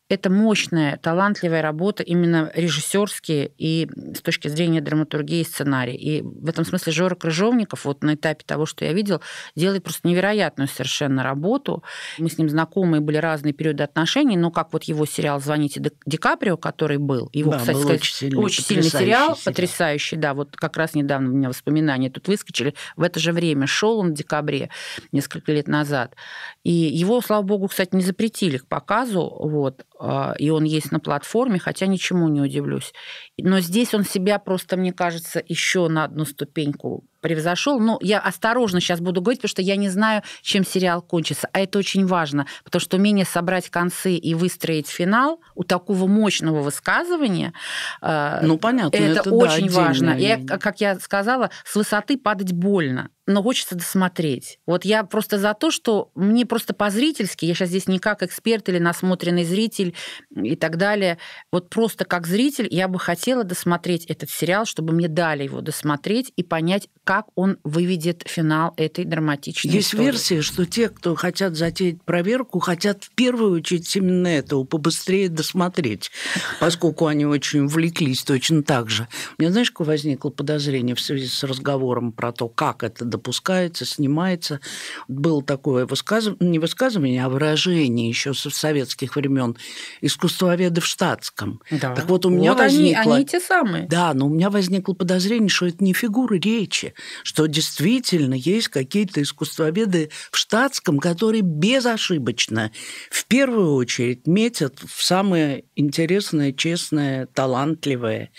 это мощная, талантливая работа именно режиссерские и с точки зрения драматургии и сценария. И в этом смысле Жора Крыжовников, вот на этапе того, что я видел, делает просто невероятную совершенно работу. Мы с ним знакомы, были разные периоды отношений, но как вот его сериал «Звоните Ди Каприо», который был, его, да, кстати, был сказать, очень, сильный, очень сильный сериал, сериал, потрясающий, да, вот как раз недавно у меня воспоминания тут выскочили, в это же время шел он в декабре, несколько лет назад, и его, слава богу, кстати, не запретили к показу, вот, а, и он есть на платформе, хотя ничему не удивлюсь. Но здесь он себя просто, мне кажется, еще на одну ступеньку превзошел. Ну, я осторожно сейчас буду говорить, потому что я не знаю, чем сериал кончится. А это очень важно, потому что умение собрать концы и выстроить финал у такого мощного высказывания... Э, ну, понятно. Это, это очень да, важно. И, как я сказала, с высоты падать больно но хочется досмотреть. Вот я просто за то, что мне просто по-зрительски, я сейчас здесь не как эксперт или насмотренный зритель и так далее, вот просто как зритель я бы хотела досмотреть этот сериал, чтобы мне дали его досмотреть и понять, как он выведет финал этой драматичной Есть истории. версия, что те, кто хотят затеять проверку, хотят в первую очередь именно этого, побыстрее досмотреть, поскольку они очень увлеклись точно так же. меня, знаешь, возникло подозрение в связи с разговором про то, как это допускается, снимается. Было такое высказывание, не высказывание, а выражение еще со советских времен искусствоведы в штатском. Да. Так вот у меня вот возникло... Они, они те самые. Да, но у меня возникло подозрение, что это не фигуры речи, что действительно есть какие-то искусствоведы в штатском, которые безошибочно в первую очередь метят в самое интересное, честное, талантливое.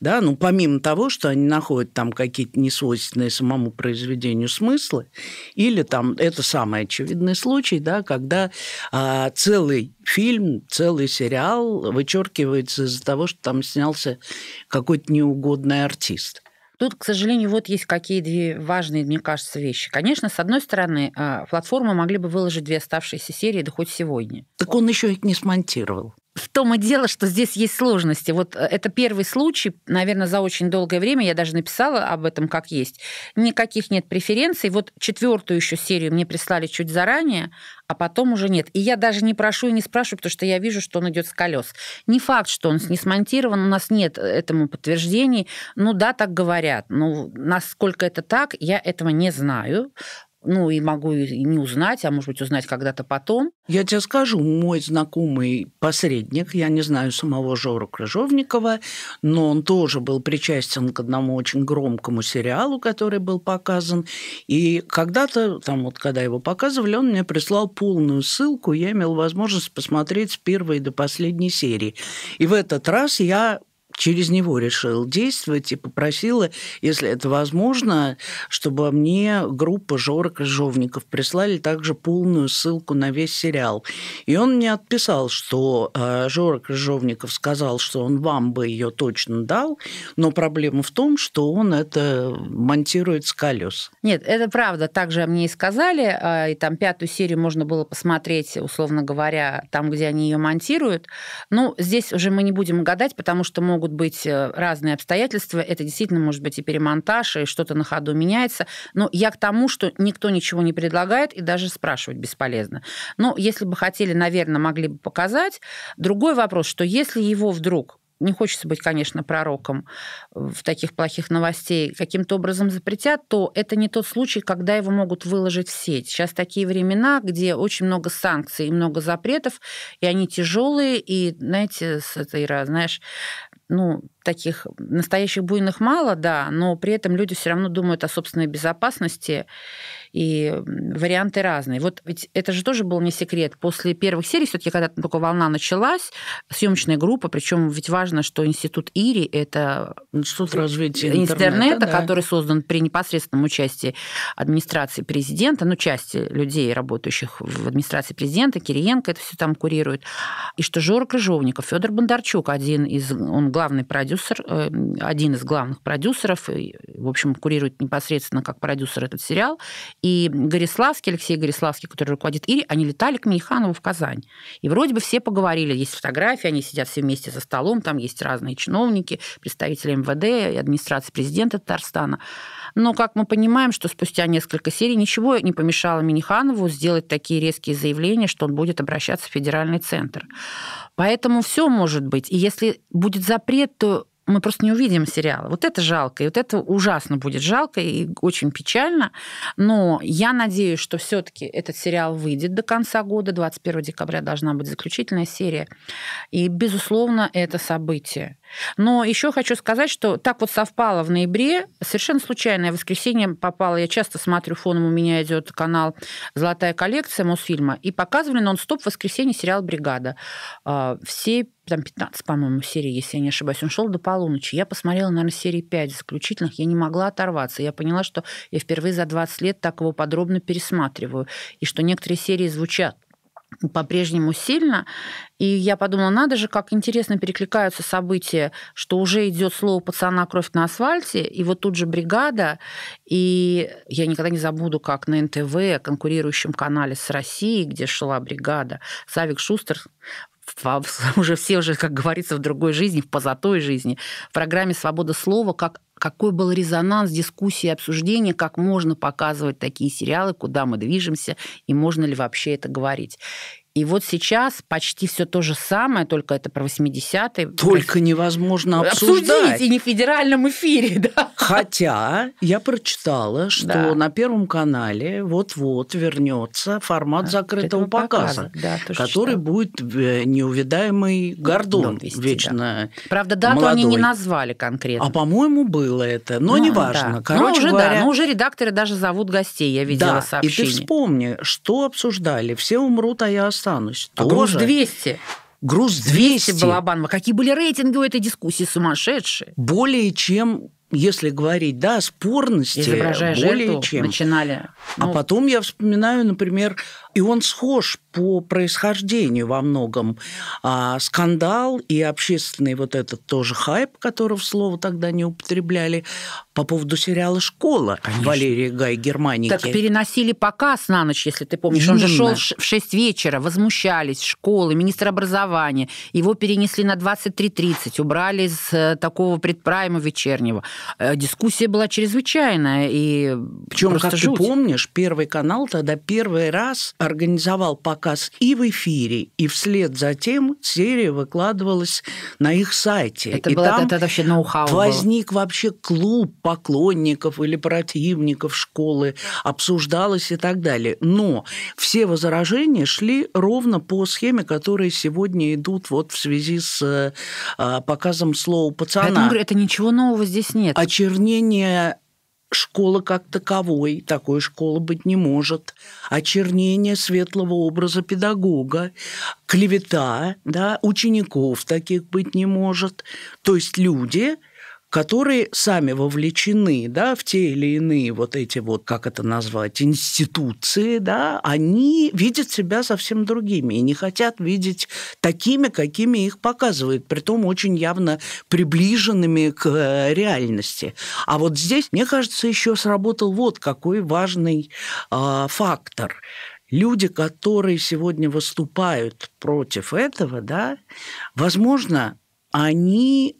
Да? Ну, помимо того, что они находят там какие-то несвойственные самому произведению смыслы, или там, это самый очевидный случай, да, когда а, целый фильм, целый сериал вычеркивается из-за того, что там снялся какой-то неугодный артист. Тут, к сожалению, вот есть какие две важные, мне кажется, вещи. Конечно, с одной стороны, а, платформы могли бы выложить две оставшиеся серии, да хоть сегодня. Так он еще их не смонтировал в том и дело, что здесь есть сложности. Вот э, это первый случай, наверное, за очень долгое время, я даже написала об этом как есть. Никаких нет преференций. Вот четвертую еще серию мне прислали чуть заранее, а потом уже нет. И я даже не прошу и не спрашиваю, потому что я вижу, что он идет с колес. Не факт, что он не смонтирован, у нас нет э, этому подтверждений. Ну да, так говорят. Но ну, насколько это так, я этого не знаю ну, и могу и не узнать, а может быть, узнать когда-то потом. Я тебе скажу, мой знакомый посредник, я не знаю самого Жору Крыжовникова, но он тоже был причастен к одному очень громкому сериалу, который был показан. И когда-то, там вот когда его показывали, он мне прислал полную ссылку, я имел возможность посмотреть с первой до последней серии. И в этот раз я через него решил действовать и попросила, если это возможно, чтобы мне группа Жорок и Жовников прислали также полную ссылку на весь сериал. И он мне отписал, что э, Жорок Жовников сказал, что он вам бы ее точно дал, но проблема в том, что он это монтирует с колес. Нет, это правда. Также мне и сказали, э, и там пятую серию можно было посмотреть, условно говоря, там, где они ее монтируют. Ну, здесь уже мы не будем гадать, потому что могут могут быть э, разные обстоятельства, это действительно может быть и перемонтаж, и что-то на ходу меняется. Но я к тому, что никто ничего не предлагает и даже спрашивать бесполезно. Но если бы хотели, наверное, могли бы показать. Другой вопрос, что если его вдруг не хочется быть, конечно, пророком э, в таких плохих новостей, каким-то образом запретят, то это не тот случай, когда его могут выложить в сеть. Сейчас такие времена, где очень много санкций и много запретов, и они тяжелые, и, знаете, с этой, знаешь, ну, таких настоящих буйных мало, да, но при этом люди все равно думают о собственной безопасности, и варианты разные. Вот ведь это же тоже был не секрет. После первых серий все-таки, когда только волна началась, съемочная группа, причем ведь важно, что институт Ири это институт развития интернета, интернета да. который создан при непосредственном участии администрации президента, ну части людей, работающих в администрации президента, Кириенко это все там курирует, и что Жора Крыжовников, Федор Бондарчук, один из, он главный продюсер продюсер, э, один из главных продюсеров, э, и, в общем, курирует непосредственно как продюсер этот сериал. И Гориславский, Алексей Гориславский, который руководит Ири, они летали к Миниханову в Казань. И вроде бы все поговорили, есть фотографии, они сидят все вместе за столом, там есть разные чиновники, представители МВД, администрации президента Татарстана. Но, как мы понимаем, что спустя несколько серий ничего не помешало Миниханову сделать такие резкие заявления, что он будет обращаться в федеральный центр. Поэтому все может быть. И если будет запрет, то мы просто не увидим сериала. Вот это жалко, и вот это ужасно будет жалко и очень печально. Но я надеюсь, что все-таки этот сериал выйдет до конца года. 21 декабря должна быть заключительная серия. И, безусловно, это событие. Но еще хочу сказать, что так вот совпало в ноябре, совершенно случайно, я в воскресенье попала, я часто смотрю, фоном у меня идет канал «Золотая коллекция» Мосфильма, и показывали нон-стоп в воскресенье сериал «Бригада». А, все там 15, по-моему, серий, если я не ошибаюсь. Он шел до полуночи. Я посмотрела, наверное, серии 5 исключительных. Я не могла оторваться. Я поняла, что я впервые за 20 лет так его подробно пересматриваю. И что некоторые серии звучат по-прежнему сильно. И я подумала, надо же, как интересно перекликаются события, что уже идет слово пацана «Кровь на асфальте», и вот тут же бригада, и я никогда не забуду, как на НТВ, конкурирующем канале с Россией, где шла бригада, Савик Шустер уже все уже, как говорится, в другой жизни, в позатой жизни, в программе «Свобода слова» как какой был резонанс, дискуссии, обсуждения, как можно показывать такие сериалы, куда мы движемся и можно ли вообще это говорить. И вот сейчас почти все то же самое, только это про 80-е. Только невозможно обсуждать. Обсудить, и не в федеральном эфире, да. Хотя я прочитала, что да. на Первом канале вот-вот вернется формат да, закрытого показа, показа да, который читала. будет э, неувидаемый гордон, вести, вечно да. Правда, дату молодой. они не назвали конкретно. А, по-моему, было это, но ну, неважно. Да. Короче но ну, уже, говоря... Да, но уже редакторы даже зовут гостей, я видела да, сообщение. и ты вспомни, что обсуждали. Все умрут, а я останусь Оксаныч а груз 200. Груз 200. 200 Балабанова. Какие были рейтинги у этой дискуссии сумасшедшие. Более чем если говорить, да, о спорности, Изображая более жертву, чем. начинали. А ну... А потом я вспоминаю, например, и он схож по происхождению во многом. А скандал и общественный вот этот тоже хайп, которого слово тогда не употребляли, по поводу сериала «Школа» Конечно. Валерия Гай Германики. Так переносили показ на ночь, если ты помнишь. Именно. Он же шел в 6 вечера, возмущались школы, министр образования. Его перенесли на 23.30, убрали с э, такого предпрайма вечернего. Э, дискуссия была чрезвычайная. И Причем, как жуть. ты помнишь, Первый канал тогда первый раз организовал показ показ и в эфире, и вслед за тем серия выкладывалась на их сайте. Это, и было, там это, это вообще ноу-хау Возник было. вообще клуб поклонников или противников школы, обсуждалось и так далее. Но все возражения шли ровно по схеме, которые сегодня идут вот в связи с э, э, показом слова пацана. Поэтому, говорю, это ничего нового здесь нет. Очернение школа как таковой, такой школы быть не может, очернение светлого образа педагога, клевета да, учеников таких быть не может. То есть люди которые сами вовлечены да, в те или иные вот эти вот, как это назвать, институции, да, они видят себя совсем другими и не хотят видеть такими, какими их показывают, при том очень явно приближенными к э, реальности. А вот здесь, мне кажется, еще сработал вот какой важный э, фактор люди, которые сегодня выступают против этого, да, возможно, они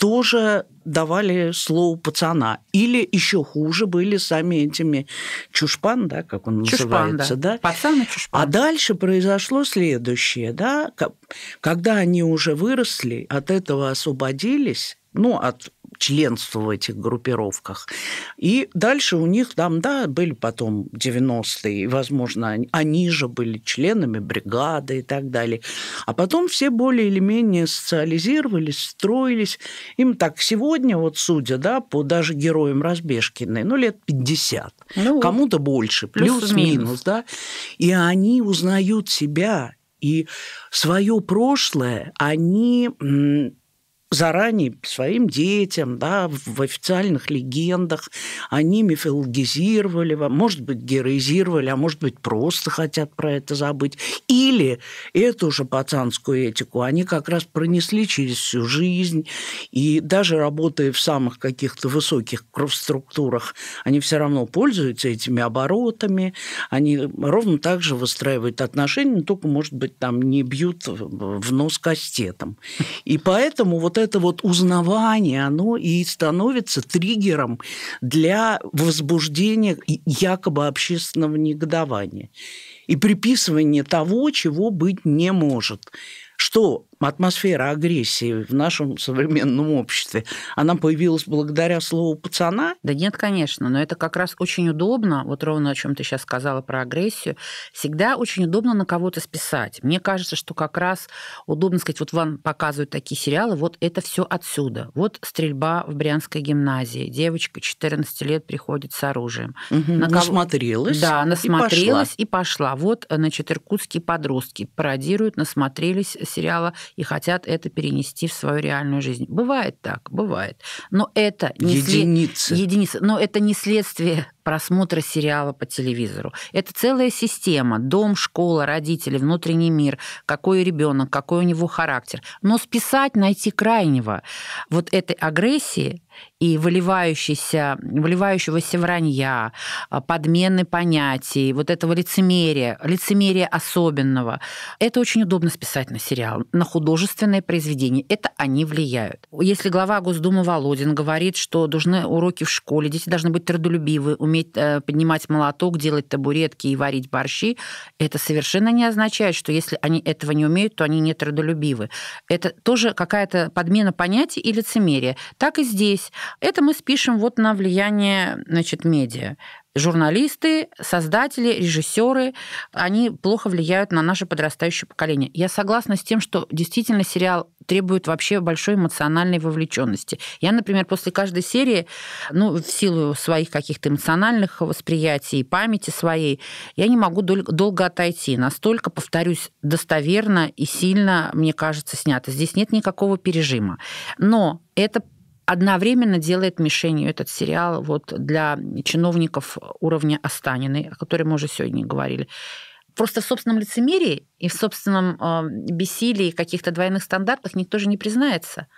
тоже давали слово пацана. Или еще хуже были сами этими чушпан, да, как он чушпан, называется, да. да? Пацан и чушпан. А дальше произошло следующее, да, когда они уже выросли, от этого освободились, ну, от членства в этих группировках. И дальше у них там, да, были потом 90-е, возможно, они же были членами бригады и так далее. А потом все более или менее социализировались, строились. Им так сегодня, вот судя, да, по даже героям Разбежкиной, ну, лет 50. Ну, Кому-то больше, плюс-минус, да. И они узнают себя, и свое прошлое они заранее своим детям, да, в официальных легендах, они мифологизировали, может быть, героизировали, а может быть, просто хотят про это забыть. Или эту же пацанскую этику они как раз пронесли через всю жизнь, и даже работая в самых каких-то высоких структурах, они все равно пользуются этими оборотами, они ровно так же выстраивают отношения, только, может быть, там не бьют в нос кастетом. И поэтому вот это вот узнавание, оно и становится триггером для возбуждения якобы общественного негодования и приписывания того, чего быть не может. Что атмосфера агрессии в нашем современном обществе, она появилась благодаря слову пацана? Да нет, конечно, но это как раз очень удобно, вот ровно о чем ты сейчас сказала про агрессию, всегда очень удобно на кого-то списать. Мне кажется, что как раз удобно сказать, вот вам показывают такие сериалы, вот это все отсюда. Вот стрельба в Брянской гимназии, девочка 14 лет приходит с оружием. Угу, на кого... Насмотрелась. Да, насмотрелась и пошла. и пошла. Вот, значит, иркутские подростки пародируют, насмотрелись сериала и хотят это перенести в свою реальную жизнь. Бывает так, бывает. Но это не единица, След... единицы. Но это не следствие просмотра сериала по телевизору. Это целая система. Дом, школа, родители, внутренний мир, какой ребенок, какой у него характер. Но списать, найти крайнего вот этой агрессии и выливающийся, выливающегося вранья, а, подмены понятий, вот этого лицемерия, лицемерия особенного. Это очень удобно списать на сериал, на художественное произведение. Это они влияют. Если глава Госдумы Володин говорит, что должны уроки в школе, дети должны быть трудолюбивы, уметь э, поднимать молоток, делать табуретки и варить борщи, это совершенно не означает, что если они этого не умеют, то они не трудолюбивы. Это тоже какая-то подмена понятий и лицемерие. Так и здесь здесь. Это мы спишем вот на влияние значит, медиа журналисты, создатели, режиссеры, они плохо влияют на наше подрастающее поколение. Я согласна с тем, что действительно сериал требует вообще большой эмоциональной вовлеченности. Я, например, после каждой серии, ну, в силу своих каких-то эмоциональных восприятий, памяти своей, я не могу дол- долго отойти. Настолько, повторюсь, достоверно и сильно, мне кажется, снято. Здесь нет никакого пережима. Но это одновременно делает мишенью этот сериал вот для чиновников уровня Останиной, о которой мы уже сегодня говорили. Просто в собственном лицемерии и в собственном э, бессилии каких-то двойных стандартах никто же не признается.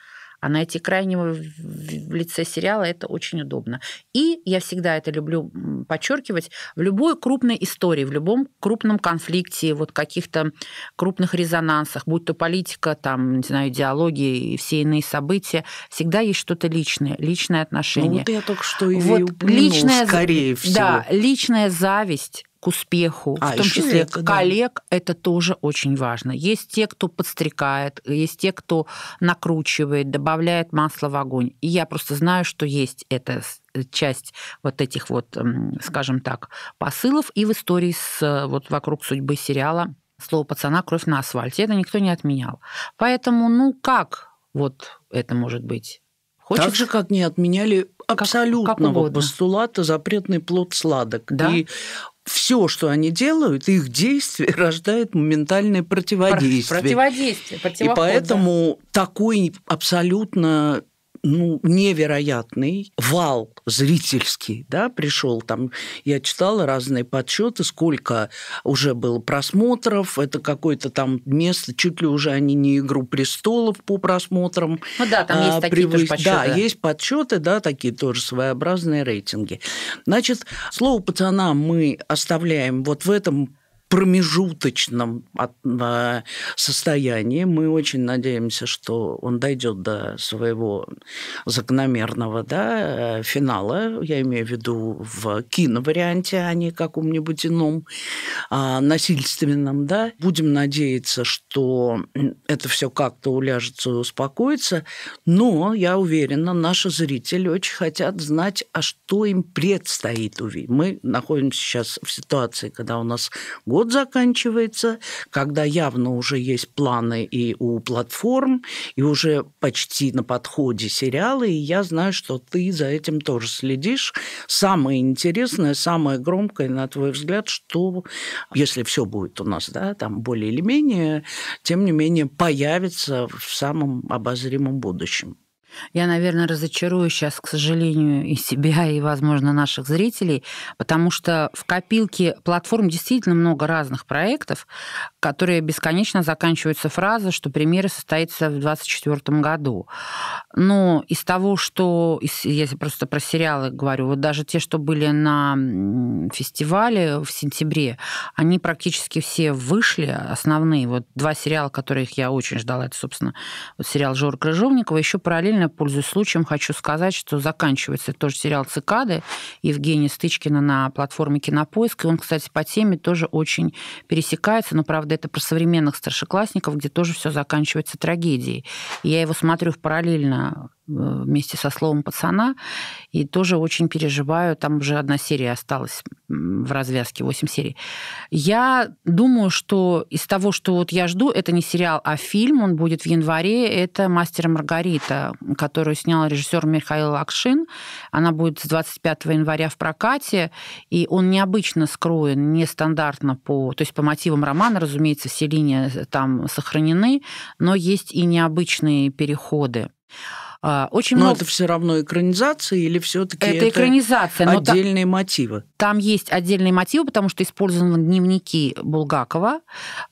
А найти крайнего в лице сериала это очень удобно. И я всегда это люблю подчеркивать, в любой крупной истории, в любом крупном конфликте, вот каких-то крупных резонансах, будь то политика, там, не знаю, идеологии и все иные события, всегда есть что-то личное, личное отношение. Ну, вот я только что и вот, упомянул, личная, скорее всего. Да, личная зависть к успеху, а, в том числе это, коллег, да. это тоже очень важно. Есть те, кто подстрекает, есть те, кто накручивает, добавляет масло в огонь. И я просто знаю, что есть эта часть вот этих вот, эм, скажем так, посылов. И в истории с, вот вокруг судьбы сериала слово пацана «Кровь на асфальте». Это никто не отменял. Поэтому, ну как вот это может быть? Хочешь? Так же, как не отменяли абсолютного как, как постулата запретный плод сладок. Да? И все, что они делают, их действие рождает моментальное противодействие. Противодействие, И поэтому да. такой абсолютно ну, невероятный вал зрительский, да, пришел там. Я читала разные подсчеты, сколько уже было просмотров. Это какое-то там место, чуть ли уже они не «Игру престолов» по просмотрам. Ну да, там есть а, такие превыс... тоже подсчеты. Да, есть подсчеты, да, такие тоже своеобразные рейтинги. Значит, слово пацана мы оставляем вот в этом промежуточном состоянии. Мы очень надеемся, что он дойдет до своего закономерного да, э, финала. Я имею в виду в киноварианте, а не каком-нибудь ином а, насильственном. Да. Будем надеяться, что это все как-то уляжется и успокоится. Но, я уверена, наши зрители очень хотят знать, а что им предстоит увидеть. Мы находимся сейчас в ситуации, когда у нас год год заканчивается, когда явно уже есть планы и у платформ, и уже почти на подходе сериалы, и я знаю, что ты за этим тоже следишь. Самое интересное, самое громкое, на твой взгляд, что, если все будет у нас, да, там более или менее, тем не менее, появится в самом обозримом будущем. Я, наверное, разочарую сейчас, к сожалению, и себя, и, возможно, наших зрителей, потому что в копилке платформ действительно много разных проектов, которые бесконечно заканчиваются фразой, что премьера состоится в 2024 году. Но из того, что, если просто про сериалы говорю, вот даже те, что были на фестивале в сентябре, они практически все вышли, основные. Вот два сериала, которых я очень ждала, это, собственно, вот сериал Жора Крыжовникова, еще параллельно отдельно, пользуясь случаем, хочу сказать, что заканчивается тоже сериал «Цикады» Евгения Стычкина на платформе «Кинопоиск». И он, кстати, по теме тоже очень пересекается, но, правда, это про современных старшеклассников, где тоже все заканчивается трагедией. И я его смотрю в параллельно Э, вместе со словом пацана, и тоже очень переживаю. Там уже одна серия осталась в развязке, 8 серий. Я думаю, что из того, что вот я жду, это не сериал, а фильм, он будет в январе, это «Мастер Маргарита», которую снял режиссер Михаил лакшин Она будет с 25 января в прокате, и он необычно скроен, нестандартно по... То есть по мотивам романа, разумеется, все линии э, там сохранены, но есть и необычные переходы. А, очень но много... это все равно экранизация или все-таки это, это экранизация, отдельные но мотивы? Там есть отдельные мотивы, потому что использованы дневники Булгакова.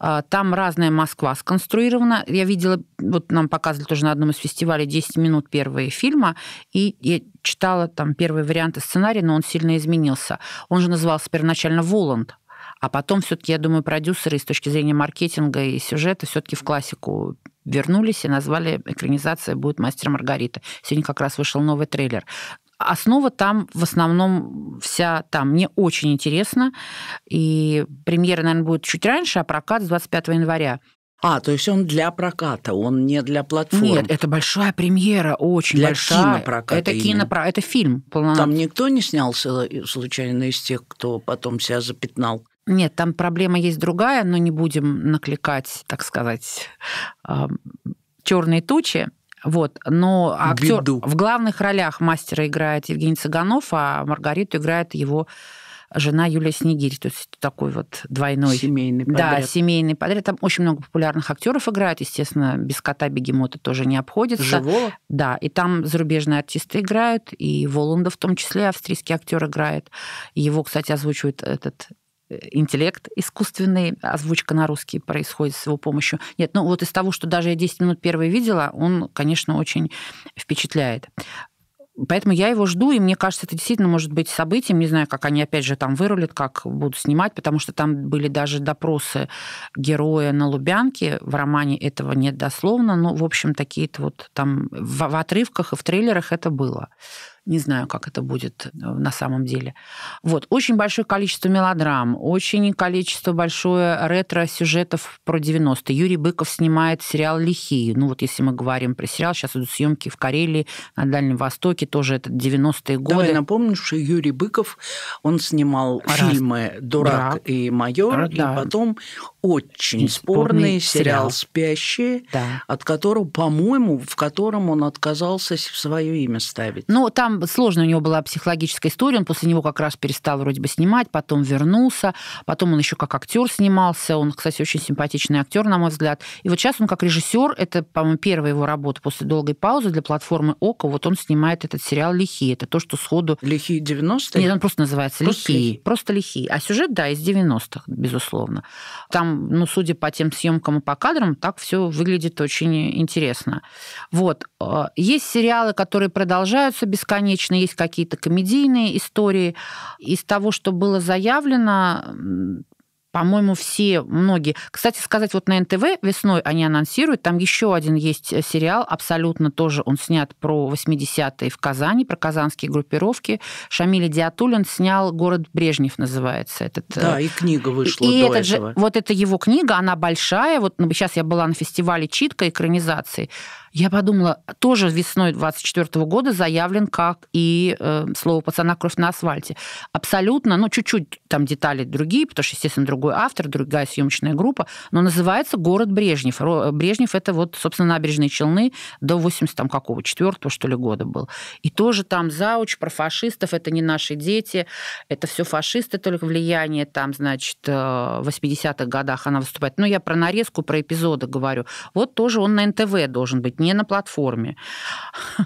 А, там разная Москва сконструирована. Я видела, вот нам показывали тоже на одном из фестивалей 10 минут первые фильма, и я читала там первые варианты сценария, но он сильно изменился. Он же назывался первоначально «Воланд», а потом все-таки, я думаю, продюсеры с точки зрения маркетинга и сюжета все-таки в классику вернулись и назвали экранизация будет «Мастер Маргарита». Сегодня как раз вышел новый трейлер. Основа там в основном вся там. Мне очень интересно. И премьера, наверное, будет чуть раньше, а прокат с 25 января. А, то есть он для проката, он не для платформы? Нет, это большая премьера, очень для большая. Для кинопроката. Это кинопро... это фильм полноценный. Там никто не снялся э, случайно из тех, кто потом себя запятнал нет, там проблема есть другая, но не будем накликать, так сказать, а, черные тучи. Вот, но актер в главных ролях мастера играет Евгений Цыганов, а Маргариту играет его жена Юлия Снегирь, то есть такой вот двойной... Семейный подряд. Да, семейный подряд. Там очень много популярных актеров играют, естественно, без кота бегемота тоже не обходится. Живого? Да, и там зарубежные артисты играют, и Воланда в том числе, австрийский актер играет. Его, кстати, озвучивает этот Э, интеллект искусственный, озвучка на русский происходит с его помощью. Нет, ну вот из того, что даже я 10 минут первый видела, он, конечно, очень впечатляет. Поэтому я его жду, и мне кажется, это действительно может быть событием. Не знаю, как они опять же там вырулят, как будут снимать, потому что там были даже допросы героя на Лубянке. В романе этого нет дословно, но, в общем, такие-то вот там в, в отрывках и в трейлерах это было. Не знаю, как это будет э, на самом деле. Вот. Очень большое количество мелодрам, очень количество большое ретро-сюжетов про 90-е. Юрий Быков снимает сериал «Лихие». Ну вот если мы говорим про сериал, сейчас идут съемки в Карелии, на Дальнем Востоке, тоже это 90-е годы. Давай напомню, что Юрий Быков, он снимал Раз. фильмы «Дурак» Брак. и «Майор», Раз, да. и потом очень спорный, спорный сериал, сериал «Спящие», да. от которого, по-моему, в котором он отказался свое имя ставить. Ну, там сложная у него была психологическая история. Он после него как раз перестал вроде бы снимать, потом вернулся, потом он еще как актер снимался. Он, кстати, очень симпатичный актер, на мой взгляд. И вот сейчас он как режиссер, это, по-моему, первая его работа после долгой паузы для платформы «Око». Вот он снимает этот сериал «Лихие». Это то, что сходу... «Лихие 90-е»? Нет, он просто называется просто «Лихие». Просто «Лихие». А сюжет, да, из 90-х, безусловно. Там ну, судя по тем съемкам и по кадрам, так все выглядит очень интересно. Вот. А, есть сериалы, которые продолжаются бесконечно, есть какие-то комедийные истории. Из того, что было заявлено, по-моему, все, многие. Кстати сказать, вот на НТВ весной они анонсируют, там еще один есть э, сериал, абсолютно тоже он снят про 80-е в Казани, про казанские группировки. Шамиль Диатулин снял «Город Брежнев» называется. Этот, э, да, и книга вышла и до этот этого. Же, вот это его книга, она большая. Вот ну, сейчас я была на фестивале «Читка» экранизации. Я подумала, тоже весной 24 года заявлен, как и э, слово «пацана кровь на асфальте». Абсолютно, ну, чуть-чуть там детали другие, потому что, естественно, другой автор, другая съемочная группа, но называется «Город Брежнев». Э, Брежнев – это вот, собственно, набережные Челны до 80 там какого, четвертого, что ли, года был. И тоже там зауч про фашистов, это не наши дети, это все фашисты, только влияние там, значит, э, в 80-х годах она выступает. Но я про нарезку, про эпизоды говорю. Вот тоже он на НТВ должен быть не на платформе.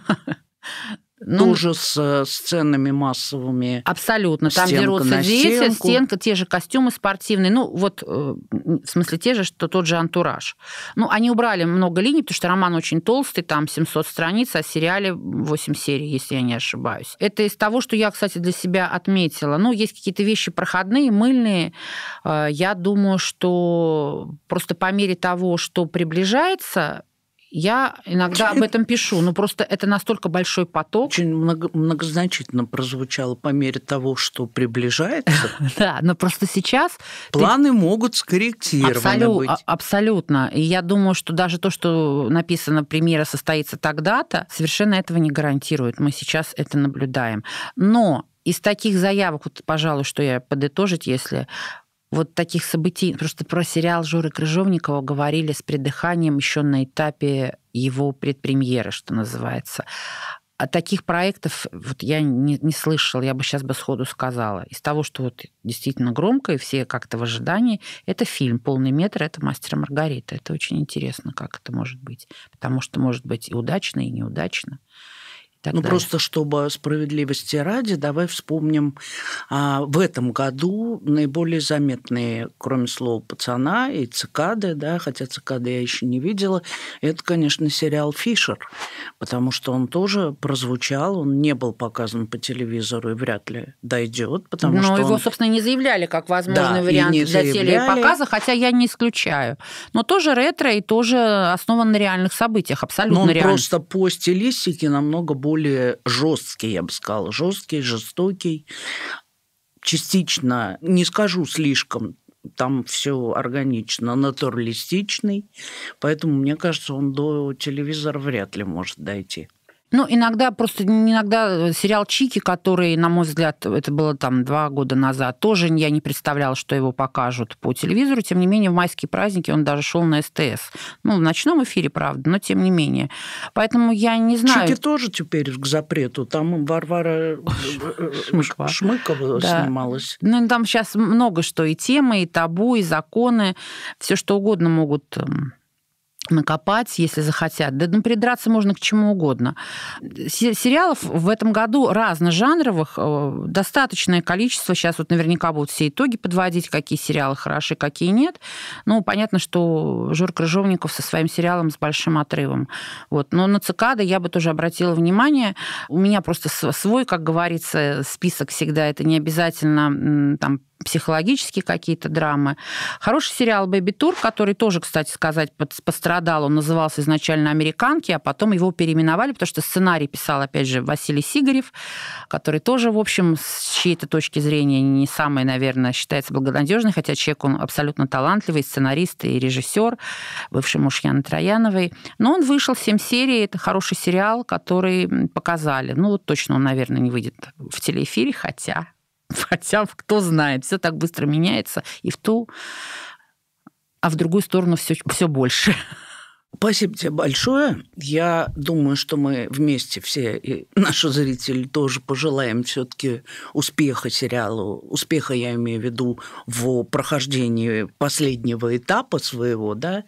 Ну, Тоже с э, сценами массовыми. Абсолютно. Там дерутся дети, стенку. стенка, те же костюмы спортивные. Ну, вот, э, в смысле, те же, что тот же антураж. Ну, они убрали много линий, потому что роман очень толстый, там 700 страниц, а в сериале 8 серий, если я не ошибаюсь. Это из того, что я, кстати, для себя отметила. Ну, есть какие-то вещи проходные, мыльные. Э, я думаю, что просто по мере того, что приближается я иногда об этом пишу, но ну, просто это настолько большой поток. Очень много, многозначительно прозвучало по мере того, что приближается. Да, но просто сейчас... Планы могут скорректированы быть. А, абсолютно. И я думаю, что даже то, что написано премьера состоится тогда-то, совершенно этого не гарантирует. Мы сейчас это наблюдаем. Но из таких заявок, вот, пожалуй, что я подытожить, если вот таких событий. Просто про сериал Журы Крыжовникова говорили с придыханием еще на этапе его предпремьеры, что называется. А таких проектов вот я не, не слышала, я бы сейчас бы сходу сказала. Из того, что вот действительно громко и все как-то в ожидании, это фильм «Полный метр», это «Мастер Маргарита». Это очень интересно, как это может быть. Потому что может быть и удачно, и неудачно ну, далее. просто чтобы справедливости ради, давай вспомним а, в этом году наиболее заметные, кроме слова пацана и цикады, да, хотя цикады я еще не видела, это, конечно, сериал Фишер, потому что он тоже прозвучал, он не был показан по телевизору и вряд ли дойдет, потому Но что его, он... собственно, не заявляли как возможный да, вариант для телепоказа, хотя я не исключаю. Но тоже ретро и тоже основан на реальных событиях, абсолютно Но он реально. просто по стилистике намного больше более жесткий, я бы сказала, жесткий, жестокий. Частично, не скажу слишком, там все органично, натуралистичный, поэтому, мне кажется, он до телевизора вряд ли может дойти. Ну, иногда, просто иногда э, сериал «Чики», который, на мой взгляд, это было там два года назад, тоже я не представляла, что его покажут по телевизору. Тем не менее, в майские праздники он даже шел на СТС. Ну, в ночном эфире, правда, но тем не менее. Поэтому я не знаю... «Чики» тоже теперь к запрету. Там Варвара э, э, Шмыкова, Шмыкова да. снималась. Ну, там сейчас много что, и темы, и табу, и законы, все что угодно могут эм, накопать, если захотят. Да ну, придраться можно к чему угодно. Сериалов в этом году разножанровых э, достаточное количество. Сейчас вот наверняка будут все итоги подводить, какие сериалы хороши, какие нет. Ну, понятно, что Жор Крыжовников со своим сериалом с большим отрывом. Вот. Но на «Цикады» я бы тоже обратила внимание. У меня просто свой, как говорится, список всегда. Это не обязательно там психологические какие-то драмы. Хороший сериал «Бэби Тур», который тоже, кстати сказать, пострадал. Он назывался изначально «Американки», а потом его переименовали, потому что сценарий писал, опять же, Василий Сигарев, который тоже, в общем, с чьей-то точки зрения не самый, наверное, считается благонадежный, хотя человек он абсолютно талантливый, сценарист и режиссер, бывший муж Яны Трояновой. Но он вышел семь серий, это хороший сериал, который показали. Ну, вот точно он, наверное, не выйдет в телеэфире, хотя Хотя кто знает, все так быстро меняется и в ту, а в другую сторону все, все больше. Спасибо тебе большое. Я думаю, что мы вместе все, и наши зрители тоже пожелаем все-таки успеха сериалу. Успеха, я имею в виду, в прохождении последнего этапа своего, да,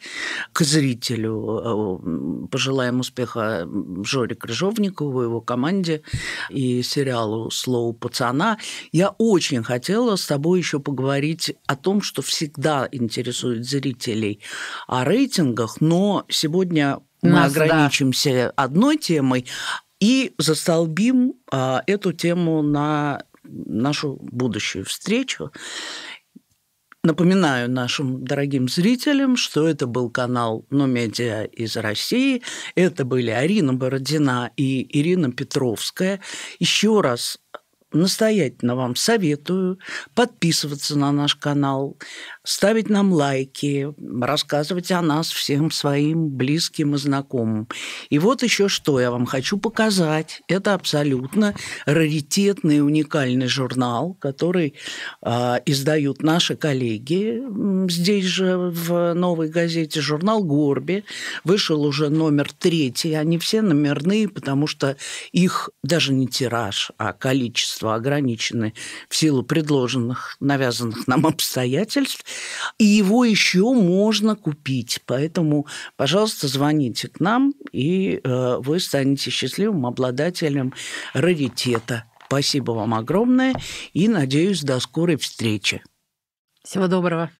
к зрителю. Э, пожелаем успеха Жоре Крыжовникову, его команде и сериалу «Слово пацана». Я очень хотела с тобой еще поговорить о том, что всегда интересует зрителей о рейтингах, но сегодня мы Нас, ограничимся да. одной темой и застолбим а, эту тему на нашу будущую встречу. Напоминаю нашим дорогим зрителям, что это был канал «Номедиа» из России. Это были Арина Бородина и Ирина Петровская. Еще раз настоятельно вам советую подписываться на наш канал, ставить нам лайки, рассказывать о нас всем своим близким и знакомым. И вот еще что я вам хочу показать. Это абсолютно раритетный уникальный журнал, который э, издают наши коллеги здесь же в новой газете журнал Горби. Вышел уже номер третий. Они все номерные, потому что их даже не тираж, а количество ограничены в силу предложенных, навязанных нам обстоятельств. И его еще можно купить. Поэтому, пожалуйста, звоните к нам, и э, вы станете счастливым обладателем раритета. Спасибо вам огромное и надеюсь до скорой встречи. Всего доброго.